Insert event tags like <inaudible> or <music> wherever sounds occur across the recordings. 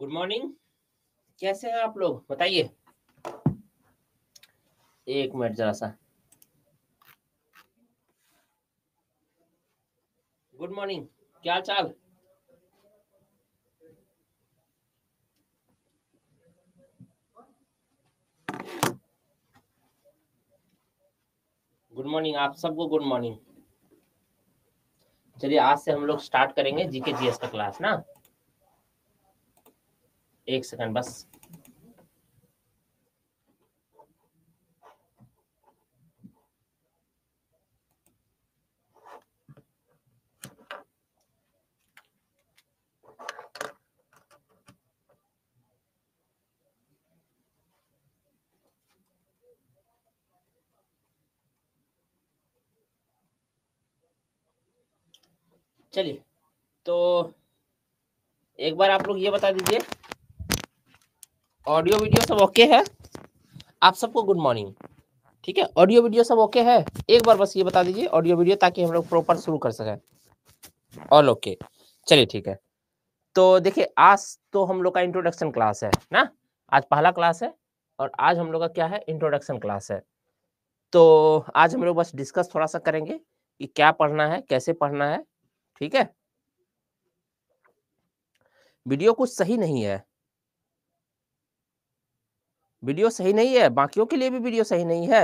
Good morning कैसे हैं आप लोग बताइए एक मिनट जरा सा गुड मॉर्निंग क्या चाल गुड मॉर्निंग आप सबको गुड मॉर्निंग चलिए आज से हम लोग स्टार्ट करेंगे जीके जीएस का क्लास ना एक सेकंड बस चलिए तो एक बार आप लोग ये बता दीजिए ऑडियो वीडियो सब ओके है आप सबको गुड मॉर्निंग ठीक है ऑडियो वीडियो सब ओके है एक बार बस ये बता दीजिए ऑडियो वीडियो ताकि हम लोग प्रॉपर शुरू कर सकें ऑल ओके चलिए ठीक है तो देखिए आज तो हम लोग का इंट्रोडक्शन क्लास है ना आज पहला क्लास है और आज हम लोग का क्या है इंट्रोडक्शन क्लास है तो आज हम लोग बस डिस्कस थोड़ा सा करेंगे कि क्या पढ़ना है कैसे पढ़ना है ठीक है वीडियो कुछ सही नहीं है वीडियो सही नहीं है बाकियों के लिए भी वीडियो सही नहीं है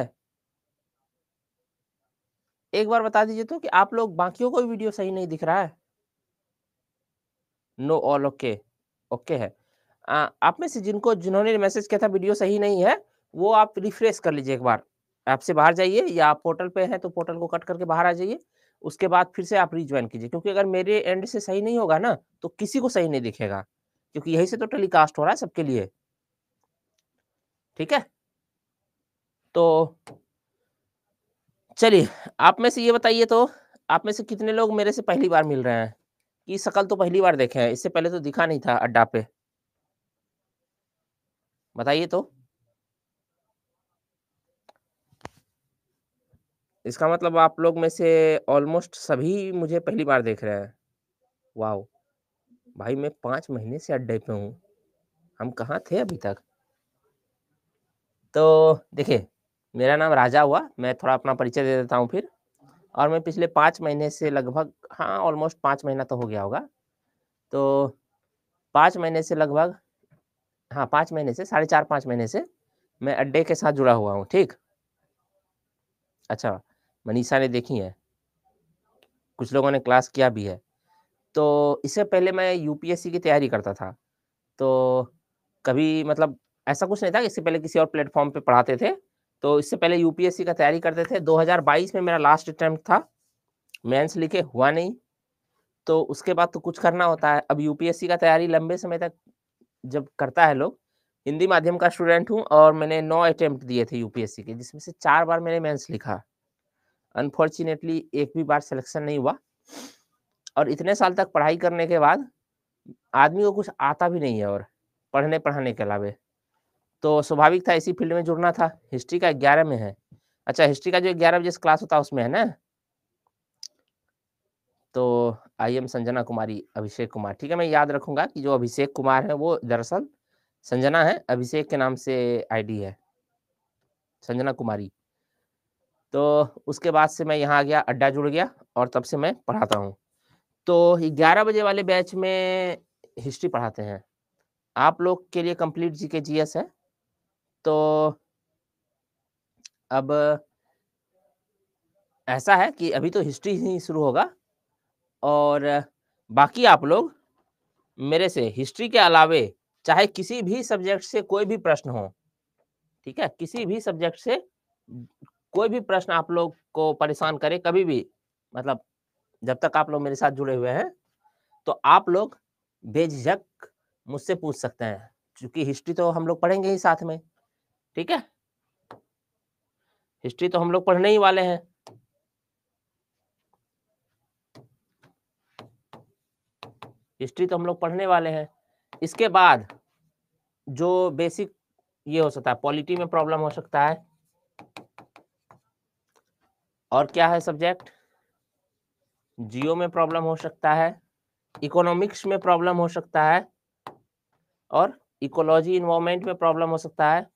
एक बार बता दीजिए तो कि आप लोग बाकियों को वीडियो सही नहीं दिख रहा है नो ऑल ओके ओके है आ, आप में से जिनको जिन्होंने मैसेज किया था वीडियो सही नहीं है वो आप रिफ्रेश कर लीजिए एक बार ऐप से बाहर जाइए या आप पोर्टल पे हैं तो पोर्टल को कट करके बाहर आ जाइए उसके बाद फिर से आप रिज्वाइन कीजिए क्योंकि अगर मेरे एंड से सही नहीं होगा ना तो किसी को सही नहीं दिखेगा क्योंकि यही से तो टेलीकास्ट हो रहा है सबके लिए ठीक है तो चलिए आप में से ये बताइए तो आप में से कितने लोग मेरे से पहली बार मिल रहे हैं कि शकल तो पहली बार देखे हैं इससे पहले तो दिखा नहीं था अड्डा पे बताइए तो इसका मतलब आप लोग में से ऑलमोस्ट सभी मुझे पहली बार देख रहे हैं वाह भाई मैं पांच महीने से अड्डे पे हूँ हम कहाँ थे अभी तक तो देखिए मेरा नाम राजा हुआ मैं थोड़ा अपना परिचय दे देता हूँ फिर और मैं पिछले पाँच महीने से लगभग हाँ ऑलमोस्ट पाँच महीना तो हो गया होगा तो पाँच महीने से लगभग हाँ पाँच महीने से साढ़े चार पाँच महीने से मैं अड्डे के साथ जुड़ा हुआ हूँ ठीक अच्छा मनीषा ने देखी है कुछ लोगों ने क्लास किया भी है तो इससे पहले मैं यूपीएससी की तैयारी करता था तो कभी मतलब ऐसा कुछ नहीं था इससे पहले किसी और प्लेटफॉर्म पे पढ़ाते थे तो इससे पहले यूपीएससी का तैयारी करते थे 2022 में मेरा लास्ट अटैम्प्ट था मेंस लिखे हुआ नहीं तो उसके बाद तो कुछ करना होता है अब यूपीएससी का तैयारी लंबे समय तक जब करता है लोग हिंदी माध्यम का स्टूडेंट हूँ और मैंने नौ अटैम्प्ट दिए थे यूपीएससी के जिसमें से चार बार मैंने मेंस लिखा अनफॉर्चुनेटली एक भी बार सिलेक्शन नहीं हुआ और इतने साल तक पढ़ाई करने के बाद आदमी को कुछ आता भी नहीं है और पढ़ने पढ़ाने के अलावा तो स्वाभाविक था इसी फील्ड में जुड़ना था हिस्ट्री का ग्यारह में है अच्छा हिस्ट्री का जो ग्यारह बजे क्लास होता है उसमें है ना तो आई एम संजना कुमारी अभिषेक कुमार ठीक है मैं याद रखूंगा कि जो अभिषेक कुमार है वो दरअसल संजना है अभिषेक के नाम से आईडी है संजना कुमारी तो उसके बाद से मैं यहाँ आ गया अड्डा जुड़ गया और तब से मैं पढ़ाता हूँ तो ग्यारह बजे वाले बैच में हिस्ट्री पढ़ाते हैं आप लोग के लिए complete GK GS G S है तो अब ऐसा है कि अभी तो हिस्ट्री ही शुरू होगा और बाकी आप लोग मेरे से हिस्ट्री के अलावे चाहे किसी भी सब्जेक्ट से कोई भी प्रश्न हो ठीक है किसी भी सब्जेक्ट से कोई भी प्रश्न आप लोग को परेशान करे कभी भी मतलब जब तक आप लोग मेरे साथ जुड़े हुए हैं तो आप लोग बेझक मुझसे पूछ सकते हैं क्योंकि हिस्ट्री तो हम लोग पढ़ेंगे ही साथ में ठीक है हिस्ट्री तो हम लोग पढ़ने ही वाले हैं हिस्ट्री तो हम लोग पढ़ने वाले हैं इसके बाद जो बेसिक ये हो सकता है पॉलिटी में प्रॉब्लम हो सकता है और क्या है सब्जेक्ट जियो में प्रॉब्लम हो सकता है इकोनॉमिक्स में प्रॉब्लम हो सकता है और इकोलॉजी इन्वायरमेंट में प्रॉब्लम हो सकता है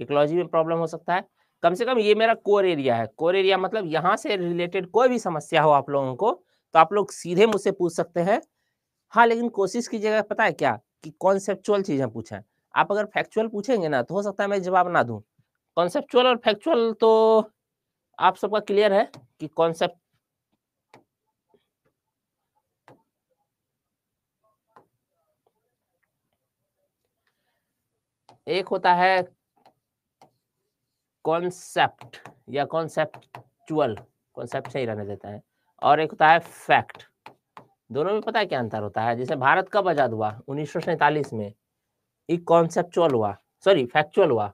इकोलॉजी में प्रॉब्लम हो सकता है कम से कम ये मेरा कोर एरिया है कोर एरिया मतलब यहाँ से रिलेटेड कोई भी समस्या हो आप लोगों को तो आप लोग सीधे मुझसे पूछ सकते हैं हाँ लेकिन कोशिश कीजिएगा पता है क्या कि कॉन्सेप्चुअल चीज़ें पूछें आप अगर फैक्चुअल पूछेंगे ना तो हो सकता है मैं जवाब ना दूँ कॉन्सेप्चुअल और फैक्चुअल तो आप सबका क्लियर है कि कॉन्सेप्ट एक होता है कॉन्सेप्ट या कॉन्सेप्चुअल कॉन्सेप्ट सही रहने देते हैं और एक होता है फैक्ट दोनों में पता है क्या अंतर होता है जैसे भारत कब आजाद हुआ उन्नीस में एक कॉन्सेप्चुअल हुआ सॉरी फैक्चुअल हुआ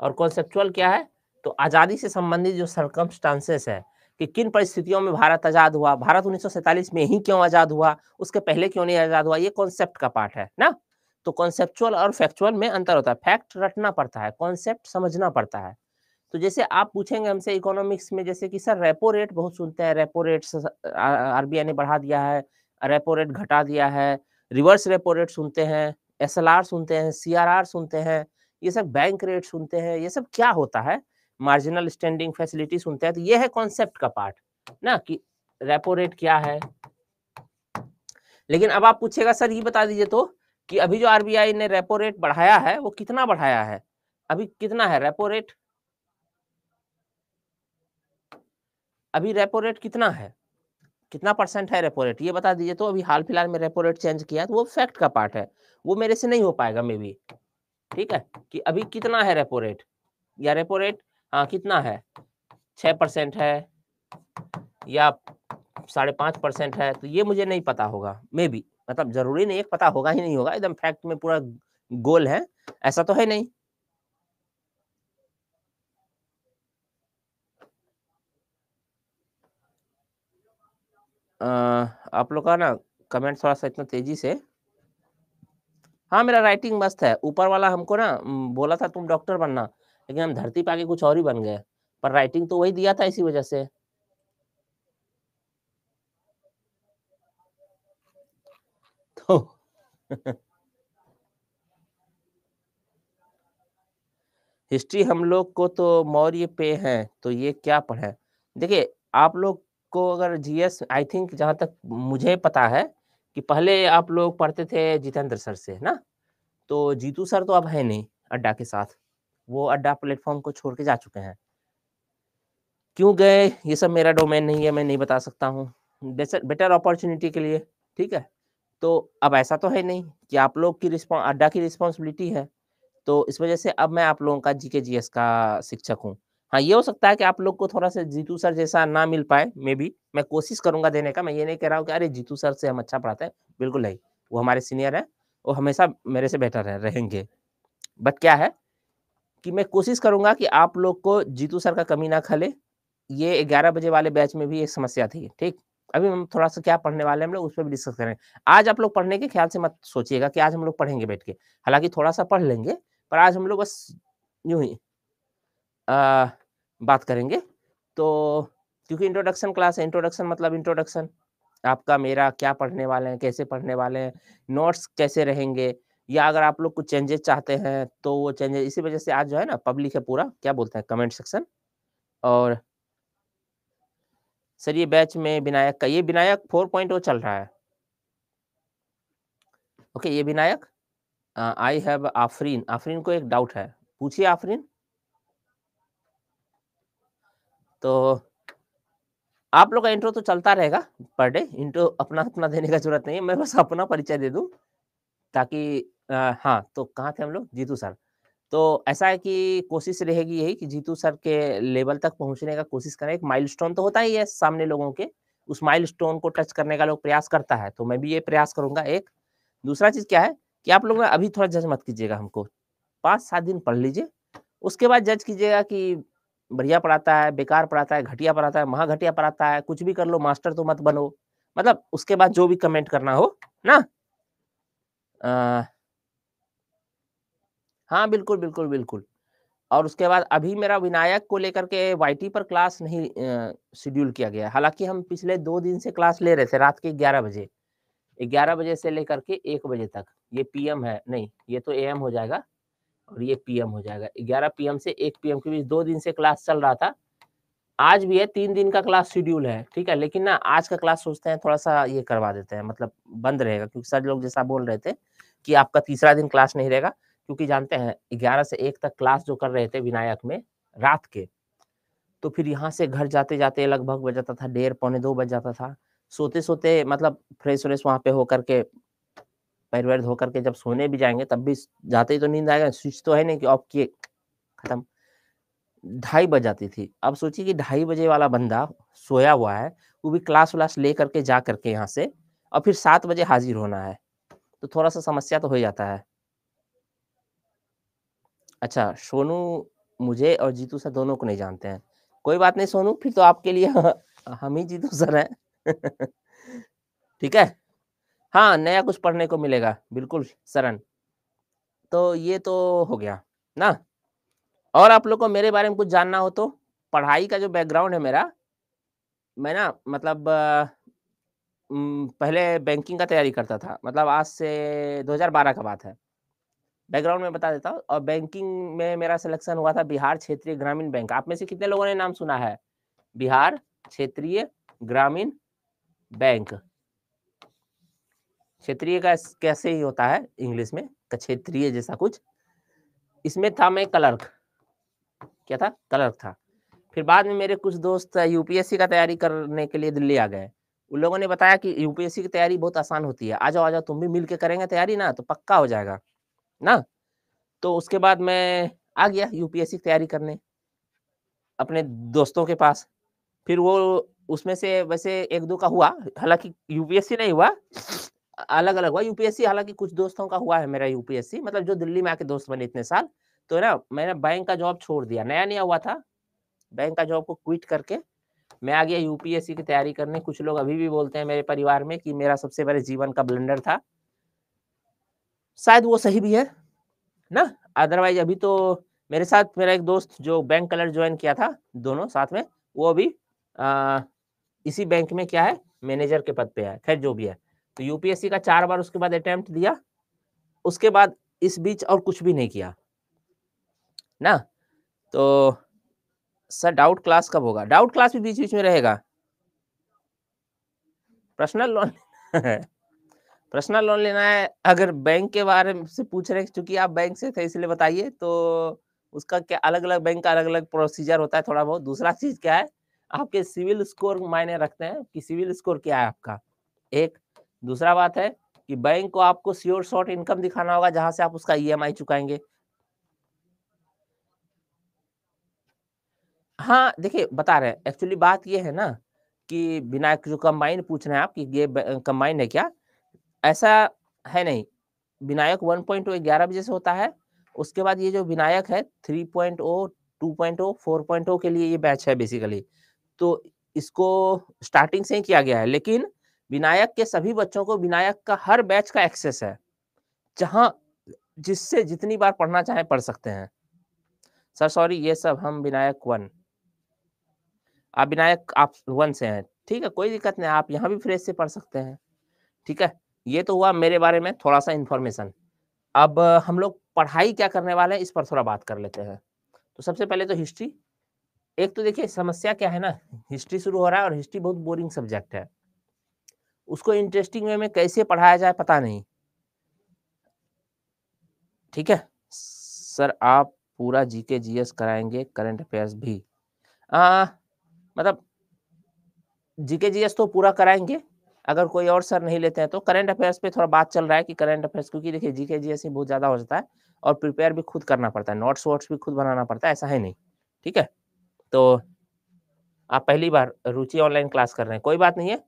और कॉन्सेप्चुअल क्या है तो आज़ादी से संबंधित जो सरकमस्टांसेस है कि किन परिस्थितियों में भारत आज़ाद हुआ भारत उन्नीस में ही क्यों आज़ाद हुआ उसके पहले क्यों नहीं आज़ाद हुआ ये कॉन्सेप्ट का पार्ट है ना तो कॉन्सेप्चुअल और फैक्चुअल में अंतर होता है फैक्ट रटना पड़ता है कॉन्सेप्ट समझना पड़ता है तो जैसे आप पूछेंगे हमसे इकोनॉमिक्स में जैसे कि सर रेपो रेट बहुत सुनते हैं रेपो रेट आर ने बढ़ा दिया है रेपो रेट घटा दिया है रिवर्स रेपो रेट सुनते हैं एस सुनते हैं सी सुनते हैं ये सब बैंक रेट सुनते हैं ये सब क्या होता है मार्जिनल स्टैंडिंग फैसिलिटी सुनते हैं तो ये है कॉन्सेप्ट का पार्ट ना कि रेपो रेट क्या है लेकिन अब आप पूछेगा सर ये बता दीजिए तो कि अभी जो आरबीआई ने रेपो रेट बढ़ाया है वो कितना बढ़ाया है अभी कितना है रेपो रेट अभी रेपो रेट कितना है कितना परसेंट है रेपो रेट ये बता दीजिए तो अभी हाल फिलहाल में रेपो रेट चेंज किया तो वो फैक्ट का पार्ट है वो मेरे से नहीं हो पाएगा मे बी ठीक है कि अभी कितना है रेपो रेट या रेपो रेट हाँ कितना है छह परसेंट है या साढ़े पांच परसेंट है तो ये मुझे नहीं पता होगा मे बी मतलब जरूरी नहीं है पता होगा ही नहीं होगा एकदम फैक्ट में पूरा गोल है ऐसा तो है नहीं आ, आप लोग का ना कमेंट थोड़ा सा इतना तेजी से हाँ मेरा राइटिंग मस्त है ऊपर वाला हमको ना बोला था तुम डॉक्टर बनना लेकिन हम धरती पे आके कुछ और ही बन गए पर राइटिंग तो वही दिया था इसी वजह से <laughs> हिस्ट्री हम लोग को तो मौर्य पे है तो ये क्या पढ़े देखिए आप लोग को अगर जीएस आई थिंक जहाँ तक मुझे पता है कि पहले आप लोग पढ़ते थे जितेंद्र सर से ना तो जीतू सर तो अब है नहीं अड्डा के साथ वो अड्डा प्लेटफॉर्म को छोड़ के जा चुके हैं क्यों गए ये सब मेरा डोमेन नहीं है मैं नहीं बता सकता हूँ बेटर अपॉर्चुनिटी के लिए ठीक है तो अब ऐसा तो है नहीं कि आप लोग की रिस्पॉन्स अड्डा की रिस्पॉन्सिबिलिटी है तो इस वजह से अब मैं आप लोगों का जीके जी एस का शिक्षक हूँ हाँ ये हो सकता है कि आप लोग को थोड़ा सा जीतू सर जैसा ना मिल पाए मे बी मैं कोशिश करूंगा देने का मैं ये नहीं कह रहा हूँ कि अरे जीतू सर से हम अच्छा पढ़ाते हैं बिल्कुल नहीं वो हमारे सीनियर हैं वो हमेशा मेरे से बेटर है रहेंगे बट क्या है कि मैं कोशिश करूंगा कि आप लोग को जीतू सर का कमी ना खले ये ग्यारह बजे वाले बैच में भी एक समस्या थी ठीक अभी हम थोड़ा सा क्या पढ़ने वाले हैं हम लोग उस पर भी डिस्कस करें आज आप लोग पढ़ने के ख्याल से मत सोचिएगा कि आज हम लोग पढ़ेंगे बैठ के हालांकि थोड़ा सा पढ़ लेंगे पर आज हम लोग बस यूं ही आ, बात करेंगे तो क्योंकि इंट्रोडक्शन क्लास है इंट्रोडक्शन मतलब इंट्रोडक्शन आपका मेरा क्या पढ़ने वाले हैं कैसे पढ़ने वाले हैं नोट्स कैसे रहेंगे या अगर आप लोग कुछ चेंजेस चाहते हैं तो वो चेंजेस इसी वजह से आज जो है ना पब्लिक है पूरा क्या बोलते हैं कमेंट सेक्शन और सर ये बैच में विनायक का ये विनायक फोर पॉइंट ओ चल रहा है ओके ये विनायक आई हैव आफरीन आफरीन को एक डाउट है पूछिए आफरीन तो आप लोग का इंट्रो तो चलता रहेगा पर डे इंट्रो अपना अपना देने का जरूरत नहीं है मैं बस अपना परिचय दे दूं ताकि हाँ तो कहाँ थे हम लोग जीतू सर तो ऐसा है कि कोशिश रहेगी यही कि जीतू सर के लेवल तक पहुंचने का कोशिश करें एक माइलस्टोन तो होता ही है सामने लोगों के उस माइलस्टोन को टच करने का लोग प्रयास करता है तो मैं भी ये प्रयास करूंगा एक दूसरा चीज क्या है कि आप लोग अभी थोड़ा जज मत कीजिएगा हमको पाँच सात दिन पढ़ लीजिए उसके बाद जज कीजिएगा कि बढ़िया पढ़ाता है बेकार पढ़ाता है घटिया पढ़ाता है महा घटिया पढ़ाता है कुछ भी कर लो मास्टर तो मत बनो मतलब उसके बाद जो भी कमेंट करना हो ना आ, हाँ बिल्कुल बिल्कुल बिल्कुल और उसके बाद अभी मेरा विनायक को लेकर के वाई पर क्लास नहीं शेड्यूल किया गया हालांकि हम पिछले दो दिन से क्लास ले रहे थे रात के ग्यारह बजे ग्यारह बजे से लेकर के एक बजे तक ये पीएम है नहीं ये तो एएम हो जाएगा और ये पीएम हो जाएगा ग्यारह पीएम से एक पीएम के बीच दो दिन से क्लास चल रहा था आज भी है तीन दिन का क्लास शेड्यूल है ठीक है लेकिन ना आज का क्लास सोचते हैं थोड़ा सा ये करवा देते हैं मतलब बंद रहेगा क्योंकि सर लोग जैसा बोल रहे थे कि आपका तीसरा दिन क्लास नहीं रहेगा क्योंकि जानते हैं ग्यारह से एक तक क्लास जो कर रहे थे विनायक में रात के तो फिर यहाँ से घर जाते जाते लगभग बज जाता था डेढ़ पौने दो बज जाता था सोते सोते मतलब फ्रेश व्रेश वहाँ पे होकर के पैर वैर धोकर के जब सोने भी जाएंगे तब भी जाते ही तो नींद आएगा स्विच तो है नहीं कि ऑफ किए खत्म ढाई बज जाती थी अब सोचिए कि ढाई बजे वाला बंदा सोया हुआ है वो भी क्लास व्लास ले करके जा करके यहाँ से और फिर सात बजे हाजिर होना है तो थोड़ा सा समस्या तो हो जाता है अच्छा सोनू मुझे और जीतू सर दोनों को नहीं जानते हैं कोई बात नहीं सोनू फिर तो आपके लिए <laughs> हम ही जीतू सर हैं <laughs> ठीक है हाँ नया कुछ पढ़ने को मिलेगा बिल्कुल सरन तो ये तो हो गया ना और आप लोग को मेरे बारे में कुछ जानना हो तो पढ़ाई का जो बैकग्राउंड है मेरा मैं ना मतलब पहले बैंकिंग का तैयारी करता था मतलब आज से 2012 का बात है बैकग्राउंड में बता देता हूँ और बैंकिंग में मेरा सिलेक्शन हुआ था बिहार क्षेत्रीय ग्रामीण बैंक आप में से कितने लोगों ने नाम सुना है बिहार क्षेत्रीय ग्रामीण बैंक क्षेत्रीय का कैसे ही होता है इंग्लिश में क्षेत्रीय जैसा कुछ इसमें था मैं क्लर्क क्या था क्लर्क था फिर बाद में मेरे कुछ दोस्त यूपीएससी का तैयारी करने के लिए दिल्ली आ गए उन लोगों ने बताया कि यूपीएससी की तैयारी बहुत आसान होती है आ जाओ आ जाओ तुम भी मिलके करेंगे तैयारी ना तो पक्का हो जाएगा ना तो उसके बाद मैं आ गया यूपीएससी की तैयारी करने अपने दोस्तों के पास फिर वो उसमें से वैसे एक दो का हुआ हालांकि यूपीएससी नहीं हुआ अलग अलग हुआ यूपीएससी हालांकि कुछ दोस्तों का हुआ है मेरा यूपीएससी मतलब जो दिल्ली में आके दोस्त बने इतने साल तो ना मैंने बैंक का जॉब छोड़ दिया नया नया हुआ था बैंक का जॉब को क्विट करके मैं आ गया यूपीएससी की तैयारी करने कुछ लोग अभी भी बोलते हैं मेरे परिवार में कि मेरा सबसे बड़े जीवन का ब्लेंडर था शायद वो सही भी है ना अदरवाइज अभी तो मेरे साथ मेरा एक दोस्त जो बैंक कलर ज्वाइन किया था दोनों साथ में वो अभी आ, इसी बैंक में क्या है मैनेजर के पद पे है खैर जो भी है तो यूपीएससी का चार बार उसके बाद अटेम्प्ट दिया उसके बाद इस बीच और कुछ भी नहीं किया ना तो सर डाउट क्लास कब होगा डाउट क्लास भी बीच बीच में रहेगा पर्सनल लोन <laughs> पर्सनल लोन लेना है अगर बैंक के बारे से पूछ रहे हैं क्योंकि आप बैंक से थे इसलिए बताइए तो उसका क्या अलग अलग बैंक का अलग अलग प्रोसीजर होता है थोड़ा बहुत दूसरा चीज क्या है आपके सिविल स्कोर मायने रखते हैं कि सिविल स्कोर क्या है आपका एक दूसरा बात है कि बैंक को आपको श्योर शॉर्ट इनकम दिखाना होगा जहां से आप उसका ईएमआई चुकाएंगे हाँ देखिए बता रहे हैं एक्चुअली बात ये है ना कि बिना जो कंबाइन पूछ रहे हैं आप कि ये कंबाइन है क्या ऐसा है नहीं विनायक 1.0 ग्यारह बजे से होता है उसके बाद ये जो विनायक है 3.0 2.0 4.0 के लिए ये बैच है बेसिकली तो इसको स्टार्टिंग से ही किया गया है लेकिन विनायक के सभी बच्चों को विनायक का हर बैच का एक्सेस है जहाँ जिससे जितनी बार पढ़ना चाहे पढ़ सकते हैं सर सॉरी ये सब हम विनायक वन आप विनायक आप वन से हैं ठीक है कोई दिक्कत नहीं आप यहाँ भी फ्रेश से पढ़ सकते हैं ठीक है ये तो हुआ मेरे बारे में थोड़ा सा इन्फॉर्मेशन अब हम लोग पढ़ाई क्या करने वाले हैं इस पर थोड़ा बात कर लेते हैं तो सबसे पहले तो हिस्ट्री एक तो देखिए समस्या क्या है ना हिस्ट्री शुरू हो रहा है और हिस्ट्री बहुत बोरिंग सब्जेक्ट है उसको इंटरेस्टिंग वे में कैसे पढ़ाया जाए पता नहीं ठीक है सर आप पूरा जीके जीएस कराएंगे करंट अफेयर्स भी आ, मतलब जीके जीएस तो पूरा कराएंगे अगर कोई और सर नहीं लेते हैं तो करंट अफेयर्स पे थोड़ा बात चल रहा है कि करंट अफेयर्स क्योंकि देखिए जीके ऐसे बहुत ज्यादा हो जाता है और प्रिपेयर भी खुद करना पड़ता है नोट्स वोट्स भी खुद बनाना पड़ता है ऐसा है नहीं ठीक है तो आप पहली बार रुचि ऑनलाइन क्लास कर रहे हैं कोई बात नहीं है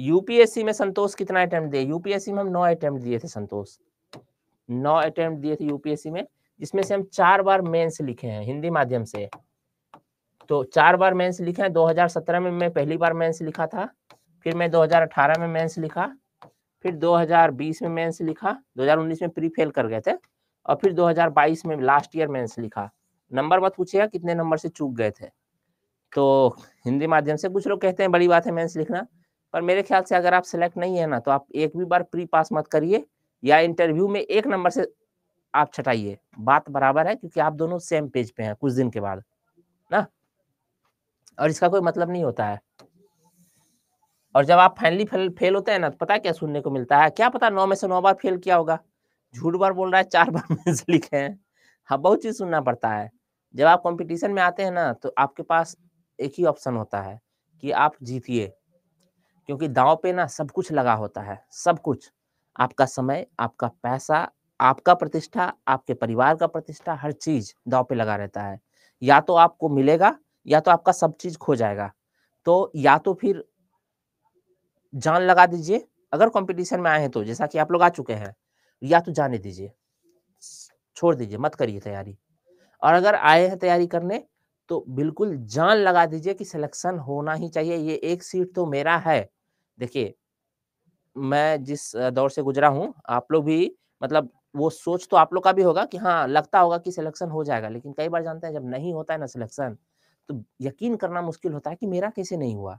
यूपीएससी में संतोष कितना अटेम्प्ट दिए यूपीएससी में हम नौ अटेम्प्ट दिए थे संतोष नौ अटेम्प्ट दिए थे यूपीएससी में जिसमें से हम चार बार मेंस लिखे हैं हिंदी माध्यम से तो चार बार मेंस लिखे हैं 2017 में मैं पहली बार मेंस लिखा था फिर मैं 2018 में मेंस लिखा फिर 2020 में मेंस लिखा 2019 में प्री फेल कर गए थे और फिर 2022 में लास्ट ईयर मेंस लिखा नंबर मत पूछेगा कितने नंबर से चूक गए थे तो हिंदी माध्यम से कुछ लोग कहते हैं बड़ी बात है मेंस लिखना पर मेरे ख्याल से अगर आप सिलेक्ट नहीं है ना तो आप एक भी बार प्री पास मत करिए या इंटरव्यू में एक नंबर से आप छटाइए बात बराबर है क्योंकि आप दोनों सेम पेज पे हैं कुछ दिन के बाद ना और इसका कोई मतलब नहीं होता है और जब आप फाइनली फेल फेल होते हैं ना तो पता क्या सुनने को मिलता है क्या पता नौ में से नौ बार फेल किया होगा झूठ बार बोल रहा है चार बार <laughs> में से लिखे हैं हाँ बहुत चीज़ सुनना पड़ता है जब आप कंपटीशन में आते हैं ना तो आपके पास एक ही ऑप्शन होता है कि आप जीतिए क्योंकि दाव पे ना सब कुछ लगा होता है सब कुछ आपका समय आपका पैसा आपका प्रतिष्ठा आपके परिवार का प्रतिष्ठा हर चीज दाव पे लगा रहता है या तो आपको मिलेगा या तो आपका सब चीज खो जाएगा तो या तो फिर जान लगा दीजिए अगर कंपटीशन में आए हैं तो जैसा कि आप लोग आ चुके हैं या तो जाने दीजिए छोड़ दीजिए मत करिए तैयारी और अगर आए हैं तैयारी करने तो बिल्कुल जान लगा दीजिए कि सिलेक्शन होना ही चाहिए ये एक सीट तो मेरा है देखिए मैं जिस दौर से गुजरा हूँ आप लोग भी मतलब वो सोच तो आप लोग का भी होगा कि हाँ लगता होगा कि सिलेक्शन हो जाएगा लेकिन कई बार जानते हैं जब नहीं होता है ना सिलेक्शन तो यकीन करना मुश्किल होता है कि मेरा कैसे नहीं हुआ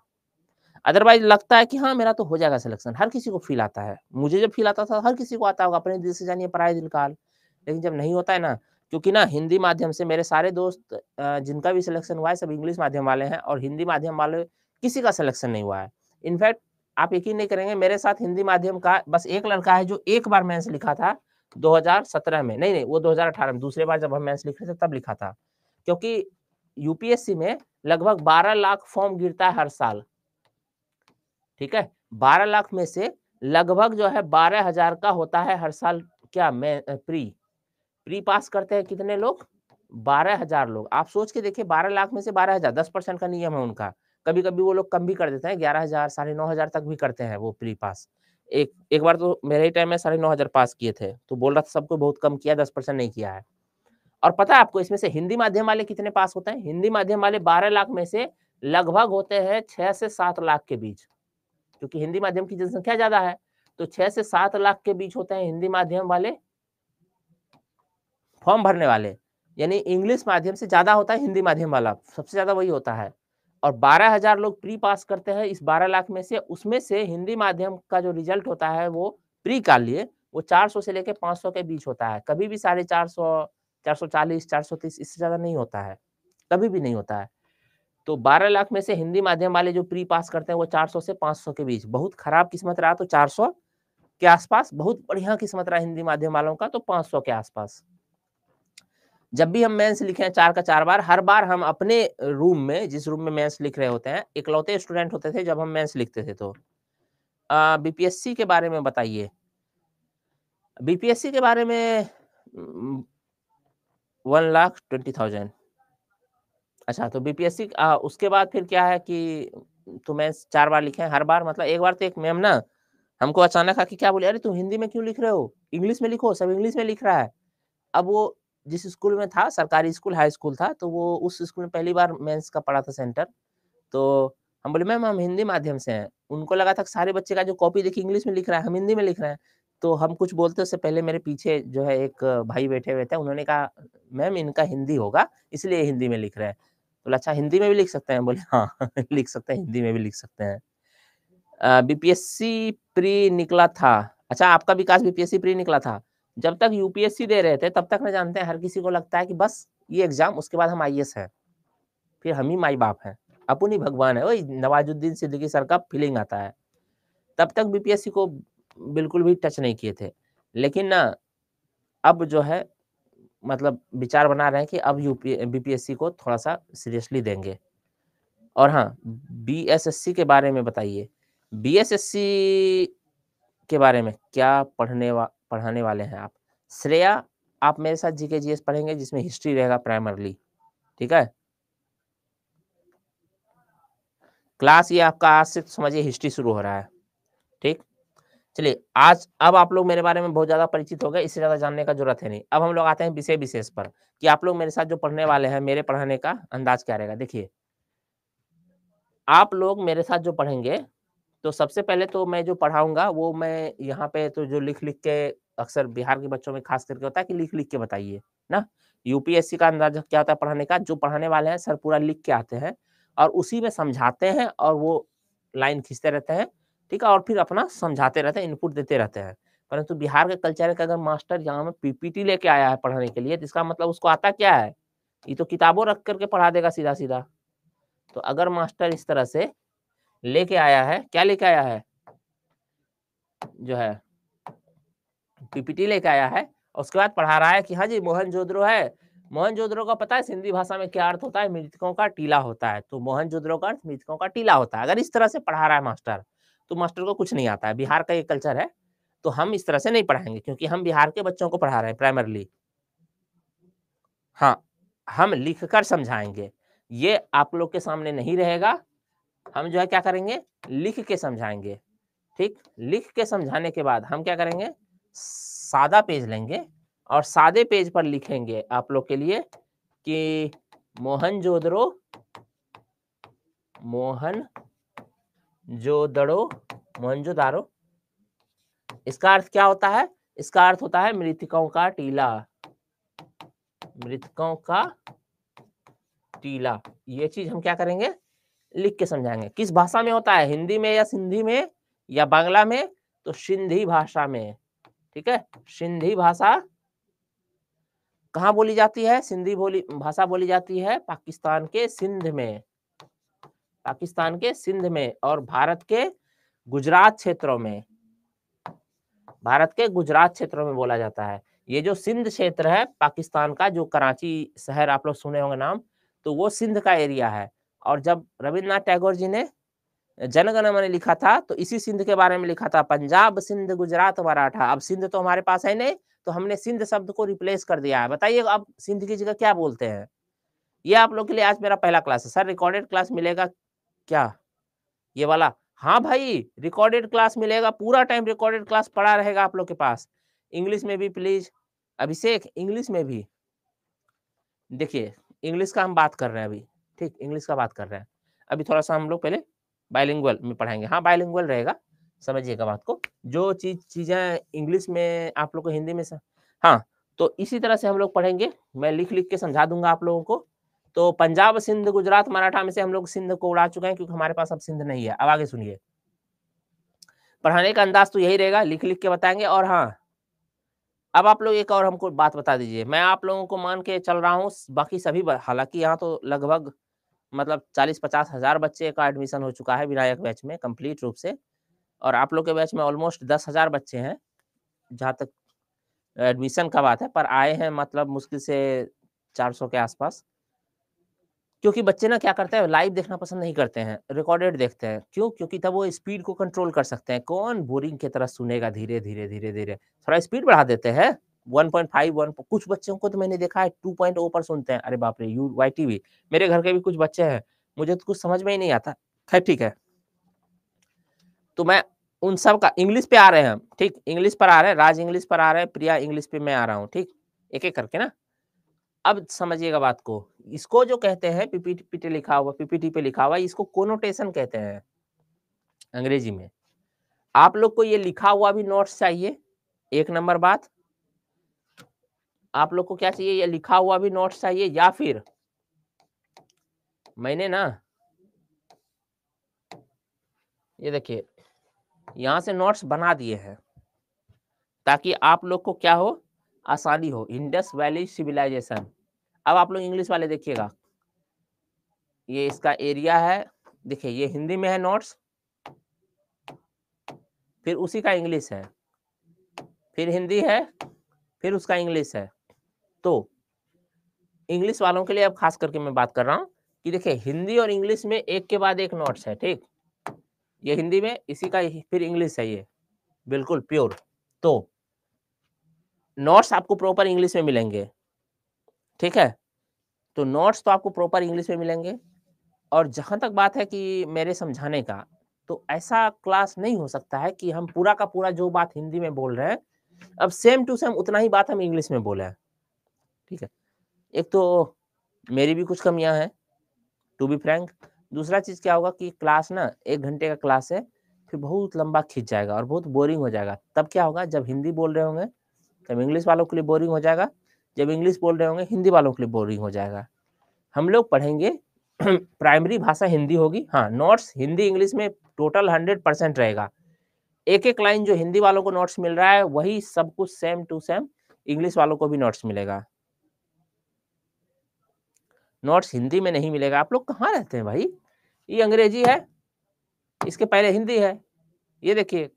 अदरवाइज लगता है कि हाँ मेरा तो हो जाएगा सिलेक्शन हर किसी को फील आता है मुझे जब फील आता था हर किसी को आता होगा अपने दिल से जानिए पराए दिन काल लेकिन जब नहीं होता है ना क्योंकि ना हिंदी माध्यम से मेरे सारे दोस्त जिनका भी सिलेक्शन हुआ है सब इंग्लिश माध्यम वाले हैं और हिंदी माध्यम वाले किसी का सिलेक्शन नहीं हुआ है इनफैक्ट आप यकीन नहीं करेंगे मेरे साथ हिंदी माध्यम का बस एक लड़का है जो एक बार मैं लिखा था 2017 में नहीं नहीं वो 2018 में दूसरे बार जब हम मैं लिख रहे थे तब लिखा था क्योंकि यूपीएससी में लगभग 12 लाख फॉर्म गिरता है हर साल ठीक है बारह लाख में से लगभग जो है बारह हजार का होता है हर साल क्या मैं प्री प्री पास करते हैं कितने लोग बारह हजार लोग आप सोच के देखिए बारह लाख में से बारह हजार दस परसेंट का नियम है उनका कभी कभी वो लोग कम भी कर देते हैं ग्यारह हजार साढ़े नौ हजार तक भी करते हैं वो प्री पास एक एक बार तो मेरे ही टाइम में साढ़े नौ हजार पास किए थे तो बोल रहा था सबको बहुत कम किया दस परसेंट नहीं किया है और पता है आपको इसमें से हिंदी माध्यम वाले कितने पास होते हैं हिंदी माध्यम वाले बारह लाख में से लगभग होते हैं छह से सात लाख के बीच क्योंकि हिंदी माध्यम की जनसंख्या ज्यादा है तो छह से सात लाख के बीच होते हैं हिंदी माध्यम वाले फॉर्म भरने वाले यानी इंग्लिश माध्यम से ज्यादा होता है हिंदी माध्यम वाला सबसे ज्यादा वही होता है और बारह हजार लोग प्री पास करते हैं इस बारह लाख में से उसमें से हिंदी माध्यम का जो रिजल्ट होता है वो प्री का लिए वो चार सौ से लेकर पांच सौ के बीच होता है कभी भी साढ़े चार सौ चार सौ चालीस चार सौ तीस इससे ज्यादा नहीं होता है कभी भी नहीं होता है तो 12 लाख में से हिंदी माध्यम वाले जो प्री पास करते हैं वो 400 से 500 के बीच बहुत खराब किस्मत रहा तो 400 के आसपास बहुत बढ़िया किस्मत रहा हिंदी माध्यम वालों का तो 500 के आसपास जब भी हम मेंस लिखे हैं चार का चार बार हर बार हम अपने रूम में जिस रूम में मेंस लिख रहे होते हैं इकलौते स्टूडेंट होते थे जब हम मेंस लिखते थे तो बीपीएससी के बारे में बताइए बीपीएससी के बारे में वन लाख ट्वेंटी थाउजेंड अच्छा तो बीपीएससी उसके बाद फिर क्या है कि तुम्हें तो चार बार लिखे हर बार मतलब एक बार तो एक मैम ना हमको अचानक आके क्या बोले अरे तुम हिंदी में क्यों लिख रहे हो इंग्लिश में लिखो सब इंग्लिश में लिख रहा है अब वो जिस स्कूल में था सरकारी स्कूल हाई स्कूल था तो वो उस स्कूल में पहली बार मेंस का पढ़ा था सेंटर तो हम बोले मैम हम हिंदी माध्यम से हैं उनको लगा था सारे बच्चे का जो कॉपी देखी इंग्लिश में लिख रहा है हम हिंदी में लिख रहे हैं तो हम कुछ बोलते उससे पहले मेरे पीछे जो है एक भाई बैठे हुए थे उन्होंने कहा मैम इनका हिंदी होगा इसलिए हिंदी में लिख रहे हैं बोले अच्छा हिंदी में भी लिख सकते हैं बोले हाँ <laughs> लिख सकते हैं हिंदी में भी लिख सकते हैं बीपीएससी प्री निकला था अच्छा आपका विकास बीपीएससी प्री निकला था जब तक यूपीएससी दे रहे थे तब तक ना जानते हैं हर किसी को लगता है कि बस ये एग्जाम उसके बाद हम आई हैं फिर हम ही माई बाप हैं अपन ही भगवान है वही नवाजुद्दीन सिद्दीकी सर का फीलिंग आता है तब तक बीपीएससी को बिल्कुल भी टच नहीं किए थे लेकिन ना अब जो है मतलब विचार बना रहे हैं कि अब यूपी बीपीएससी को थोड़ा सा सीरियसली देंगे और हाँ बीएसएससी के बारे में बताइए बीएसएससी के बारे में क्या पढ़ने वा, पढ़ाने वाले हैं आप श्रेया आप मेरे साथ जीके जीएस पढ़ेंगे जिसमें हिस्ट्री रहेगा प्राइमरली ठीक है क्लास ये आपका आज से समझिए हिस्ट्री शुरू हो रहा है ठीक चलिए आज अब आप लोग मेरे बारे में बहुत ज्यादा परिचित हो गए इससे ज्यादा जानने का जरूरत है नहीं अब हम लोग आते हैं विषय विशेष पर कि आप लोग मेरे साथ जो पढ़ने वाले हैं मेरे पढ़ाने का अंदाज क्या रहेगा देखिए आप लोग मेरे साथ जो पढ़ेंगे तो सबसे पहले तो मैं जो पढ़ाऊंगा वो मैं यहाँ पे तो जो लिख लिख के अक्सर बिहार के बच्चों में खास करके होता है कि लिख लिख के बताइए ना यूपीएससी का अंदाजा क्या होता है पढ़ाने का जो पढ़ाने वाले हैं सर पूरा लिख के आते हैं और उसी में समझाते हैं और वो लाइन खींचते रहते हैं ठीक है और फिर अपना समझाते रहते हैं इनपुट देते रहते हैं परंतु बिहार के कल्चर के अगर मास्टर यहाँ में पीपीटी लेके आया है पढ़ाने के लिए तो इसका मतलब उसको आता क्या है ये तो किताबों रख करके पढ़ा देगा सीधा सीधा तो अगर मास्टर इस तरह से लेके आया है क्या लेके आया है जो है पीपीटी लेके आया है और उसके बाद पढ़ा रहा है कि हाँ जी मोहन जोद्रो है मोहन जोद्रो का पता है सिंधी भाषा में क्या अर्थ होता है मृतकों का टीला होता है तो मोहन जोद्रो का अर्थ मृतकों का टीला होता है अगर इस तरह से पढ़ा रहा है मास्टर तो मास्टर को कुछ नहीं आता है बिहार का ये कल्चर है तो हम इस तरह से नहीं पढ़ाएंगे क्योंकि हम बिहार के बच्चों को पढ़ा रहे हैं प्राइमरली हाँ हम लिख कर समझाएंगे ये आप लोग के सामने नहीं रहेगा हम जो है क्या करेंगे लिख के समझाएंगे ठीक लिख के समझाने के बाद हम क्या करेंगे सादा पेज लेंगे और सादे पेज पर लिखेंगे आप लोग के लिए कि मोहन जोदरो मोहन जो दड़ो मोहनजो दारो इसका अर्थ क्या होता है इसका अर्थ होता है मृतकों का टीला मृतकों का टीला ये चीज हम क्या करेंगे लिख के समझाएंगे किस भाषा में होता है हिंदी में या सिंधी में या बांग्ला में तो सिंधी भाषा में ठीक है सिंधी भाषा कहाँ बोली जाती है सिंधी बोली भाषा बोली जाती है पाकिस्तान के सिंध में पाकिस्तान के सिंध में और भारत के गुजरात क्षेत्रों में भारत के गुजरात क्षेत्रों में बोला जाता है ये जो सिंध क्षेत्र है पाकिस्तान का जो कराची शहर आप लोग सुने होंगे नाम तो वो सिंध का एरिया है और जब रविन्द्रनाथ टैगोर जी ने जनगण मन लिखा था तो इसी सिंध के बारे में लिखा था पंजाब सिंध गुजरात मराठा अब सिंध तो हमारे पास है नहीं तो हमने सिंध शब्द को रिप्लेस कर दिया है बताइए अब सिंध की जगह क्या बोलते हैं ये आप लोग के लिए आज मेरा पहला क्लास है सर रिकॉर्डेड क्लास मिलेगा क्या ये वाला हाँ भाई रिकॉर्डेड क्लास मिलेगा पूरा टाइम रिकॉर्डेड क्लास पड़ा रहेगा आप लोग के पास इंग्लिश में भी प्लीज अभिषेक इंग्लिश में भी देखिए इंग्लिश का हम बात कर रहे हैं अभी ठीक इंग्लिश का बात कर रहे हैं अभी थोड़ा सा हम लोग पहले बायलिंगुअल में पढ़ाएंगे हाँ बायलिंगुअल रहेगा समझिएगा बात को जो चीज चीजें इंग्लिश में आप लोग को हिंदी में हाँ तो इसी तरह से हम लोग पढ़ेंगे मैं लिख लिख के समझा दूंगा आप लोगों को तो पंजाब सिंध गुजरात मराठा में से हम लोग सिंध को उड़ा चुके हैं क्योंकि हमारे पास अब सिंध नहीं है अब आगे सुनिए पढ़ाने का अंदाज तो यही रहेगा लिख लिख के बताएंगे और हाँ अब आप लोग एक और हमको बात बता दीजिए मैं आप लोगों को मान के चल रहा हूँ बाकी सभी हालांकि यहाँ तो लगभग मतलब चालीस पचास हजार बच्चे का एडमिशन हो चुका है विनायक बैच में कंप्लीट रूप से और आप लोग के बैच में ऑलमोस्ट दस हजार बच्चे हैं जहाँ तक एडमिशन का बात है पर आए हैं मतलब मुश्किल से चार सौ के आसपास क्योंकि बच्चे ना क्या करते हैं लाइव देखना पसंद नहीं करते हैं रिकॉर्डेड देखते हैं क्यों क्योंकि तब वो स्पीड को कंट्रोल कर सकते हैं कौन बोरिंग की तरह सुनेगा धीरे धीरे धीरे धीरे थोड़ा स्पीड बढ़ा देते हैं फाइव वन कुछ बच्चों को तो मैंने देखा है टू ओ पर सुनते हैं अरे बाप रे यू वाई टीवी मेरे घर के भी कुछ बच्चे हैं मुझे तो कुछ समझ में ही नहीं आता खैर ठीक है तो मैं उन सब का इंग्लिश पे आ रहे हैं ठीक इंग्लिश पर आ रहे हैं राज इंग्लिश पर आ रहे हैं प्रिया इंग्लिश पे मैं आ रहा हूँ ठीक एक एक करके ना अब समझिएगा बात को इसको जो कहते हैं पीपीटी पे लिखा हुआ पीपीटी पे लिखा हुआ इसको कोनोटेशन कहते हैं अंग्रेजी में आप लोग को ये लिखा हुआ भी नोट्स चाहिए एक नंबर बात आप लोग को क्या चाहिए ये लिखा हुआ भी नोट्स चाहिए या फिर मैंने ना ये देखिए यहां से नोट्स बना दिए हैं ताकि आप लोग को क्या हो आसानी हो इंडस वैली सिविलाइजेशन अब आप लोग इंग्लिश वाले देखिएगा ये इसका एरिया है देखिए ये हिंदी में है नोट्स फिर उसी का इंग्लिश है फिर हिंदी है फिर उसका इंग्लिश है तो इंग्लिश वालों के लिए अब खास करके मैं बात कर रहा हूँ कि देखिए हिंदी और इंग्लिश में एक के बाद एक नोट्स है ठीक ये हिंदी में इसी का फिर इंग्लिश है ये बिल्कुल प्योर तो नोट्स आपको प्रॉपर इंग्लिश में मिलेंगे ठीक है तो नोट्स तो आपको प्रॉपर इंग्लिश में मिलेंगे और जहाँ तक बात है कि मेरे समझाने का तो ऐसा क्लास नहीं हो सकता है कि हम पूरा का पूरा जो बात हिंदी में बोल रहे हैं अब सेम टू सेम उतना ही बात हम इंग्लिश में बोले हैं ठीक है एक तो मेरी भी कुछ कमियां हैं टू बी फ्रैंक दूसरा चीज़ क्या होगा कि क्लास ना एक घंटे का क्लास है फिर बहुत लंबा खींच जाएगा और बहुत बोरिंग हो जाएगा तब क्या होगा जब हिंदी बोल रहे होंगे तब इंग्लिश वालों के लिए बोरिंग हो जाएगा जब इंग्लिश बोल रहे होंगे हिंदी वालों के लिए बोरिंग हो जाएगा हम लोग पढ़ेंगे प्राइमरी <clears throat> भाषा हिंदी होगी हाँ नोट्स हिंदी इंग्लिश में टोटल हंड्रेड परसेंट रहेगा एक एक लाइन जो हिंदी वालों को नोट्स मिल रहा है वही सब कुछ सेम टू सेम इंग्लिश वालों को भी नोट्स मिलेगा नोट्स हिंदी में नहीं मिलेगा आप लोग कहाँ रहते हैं भाई ये अंग्रेजी है इसके पहले हिंदी है ये देखिए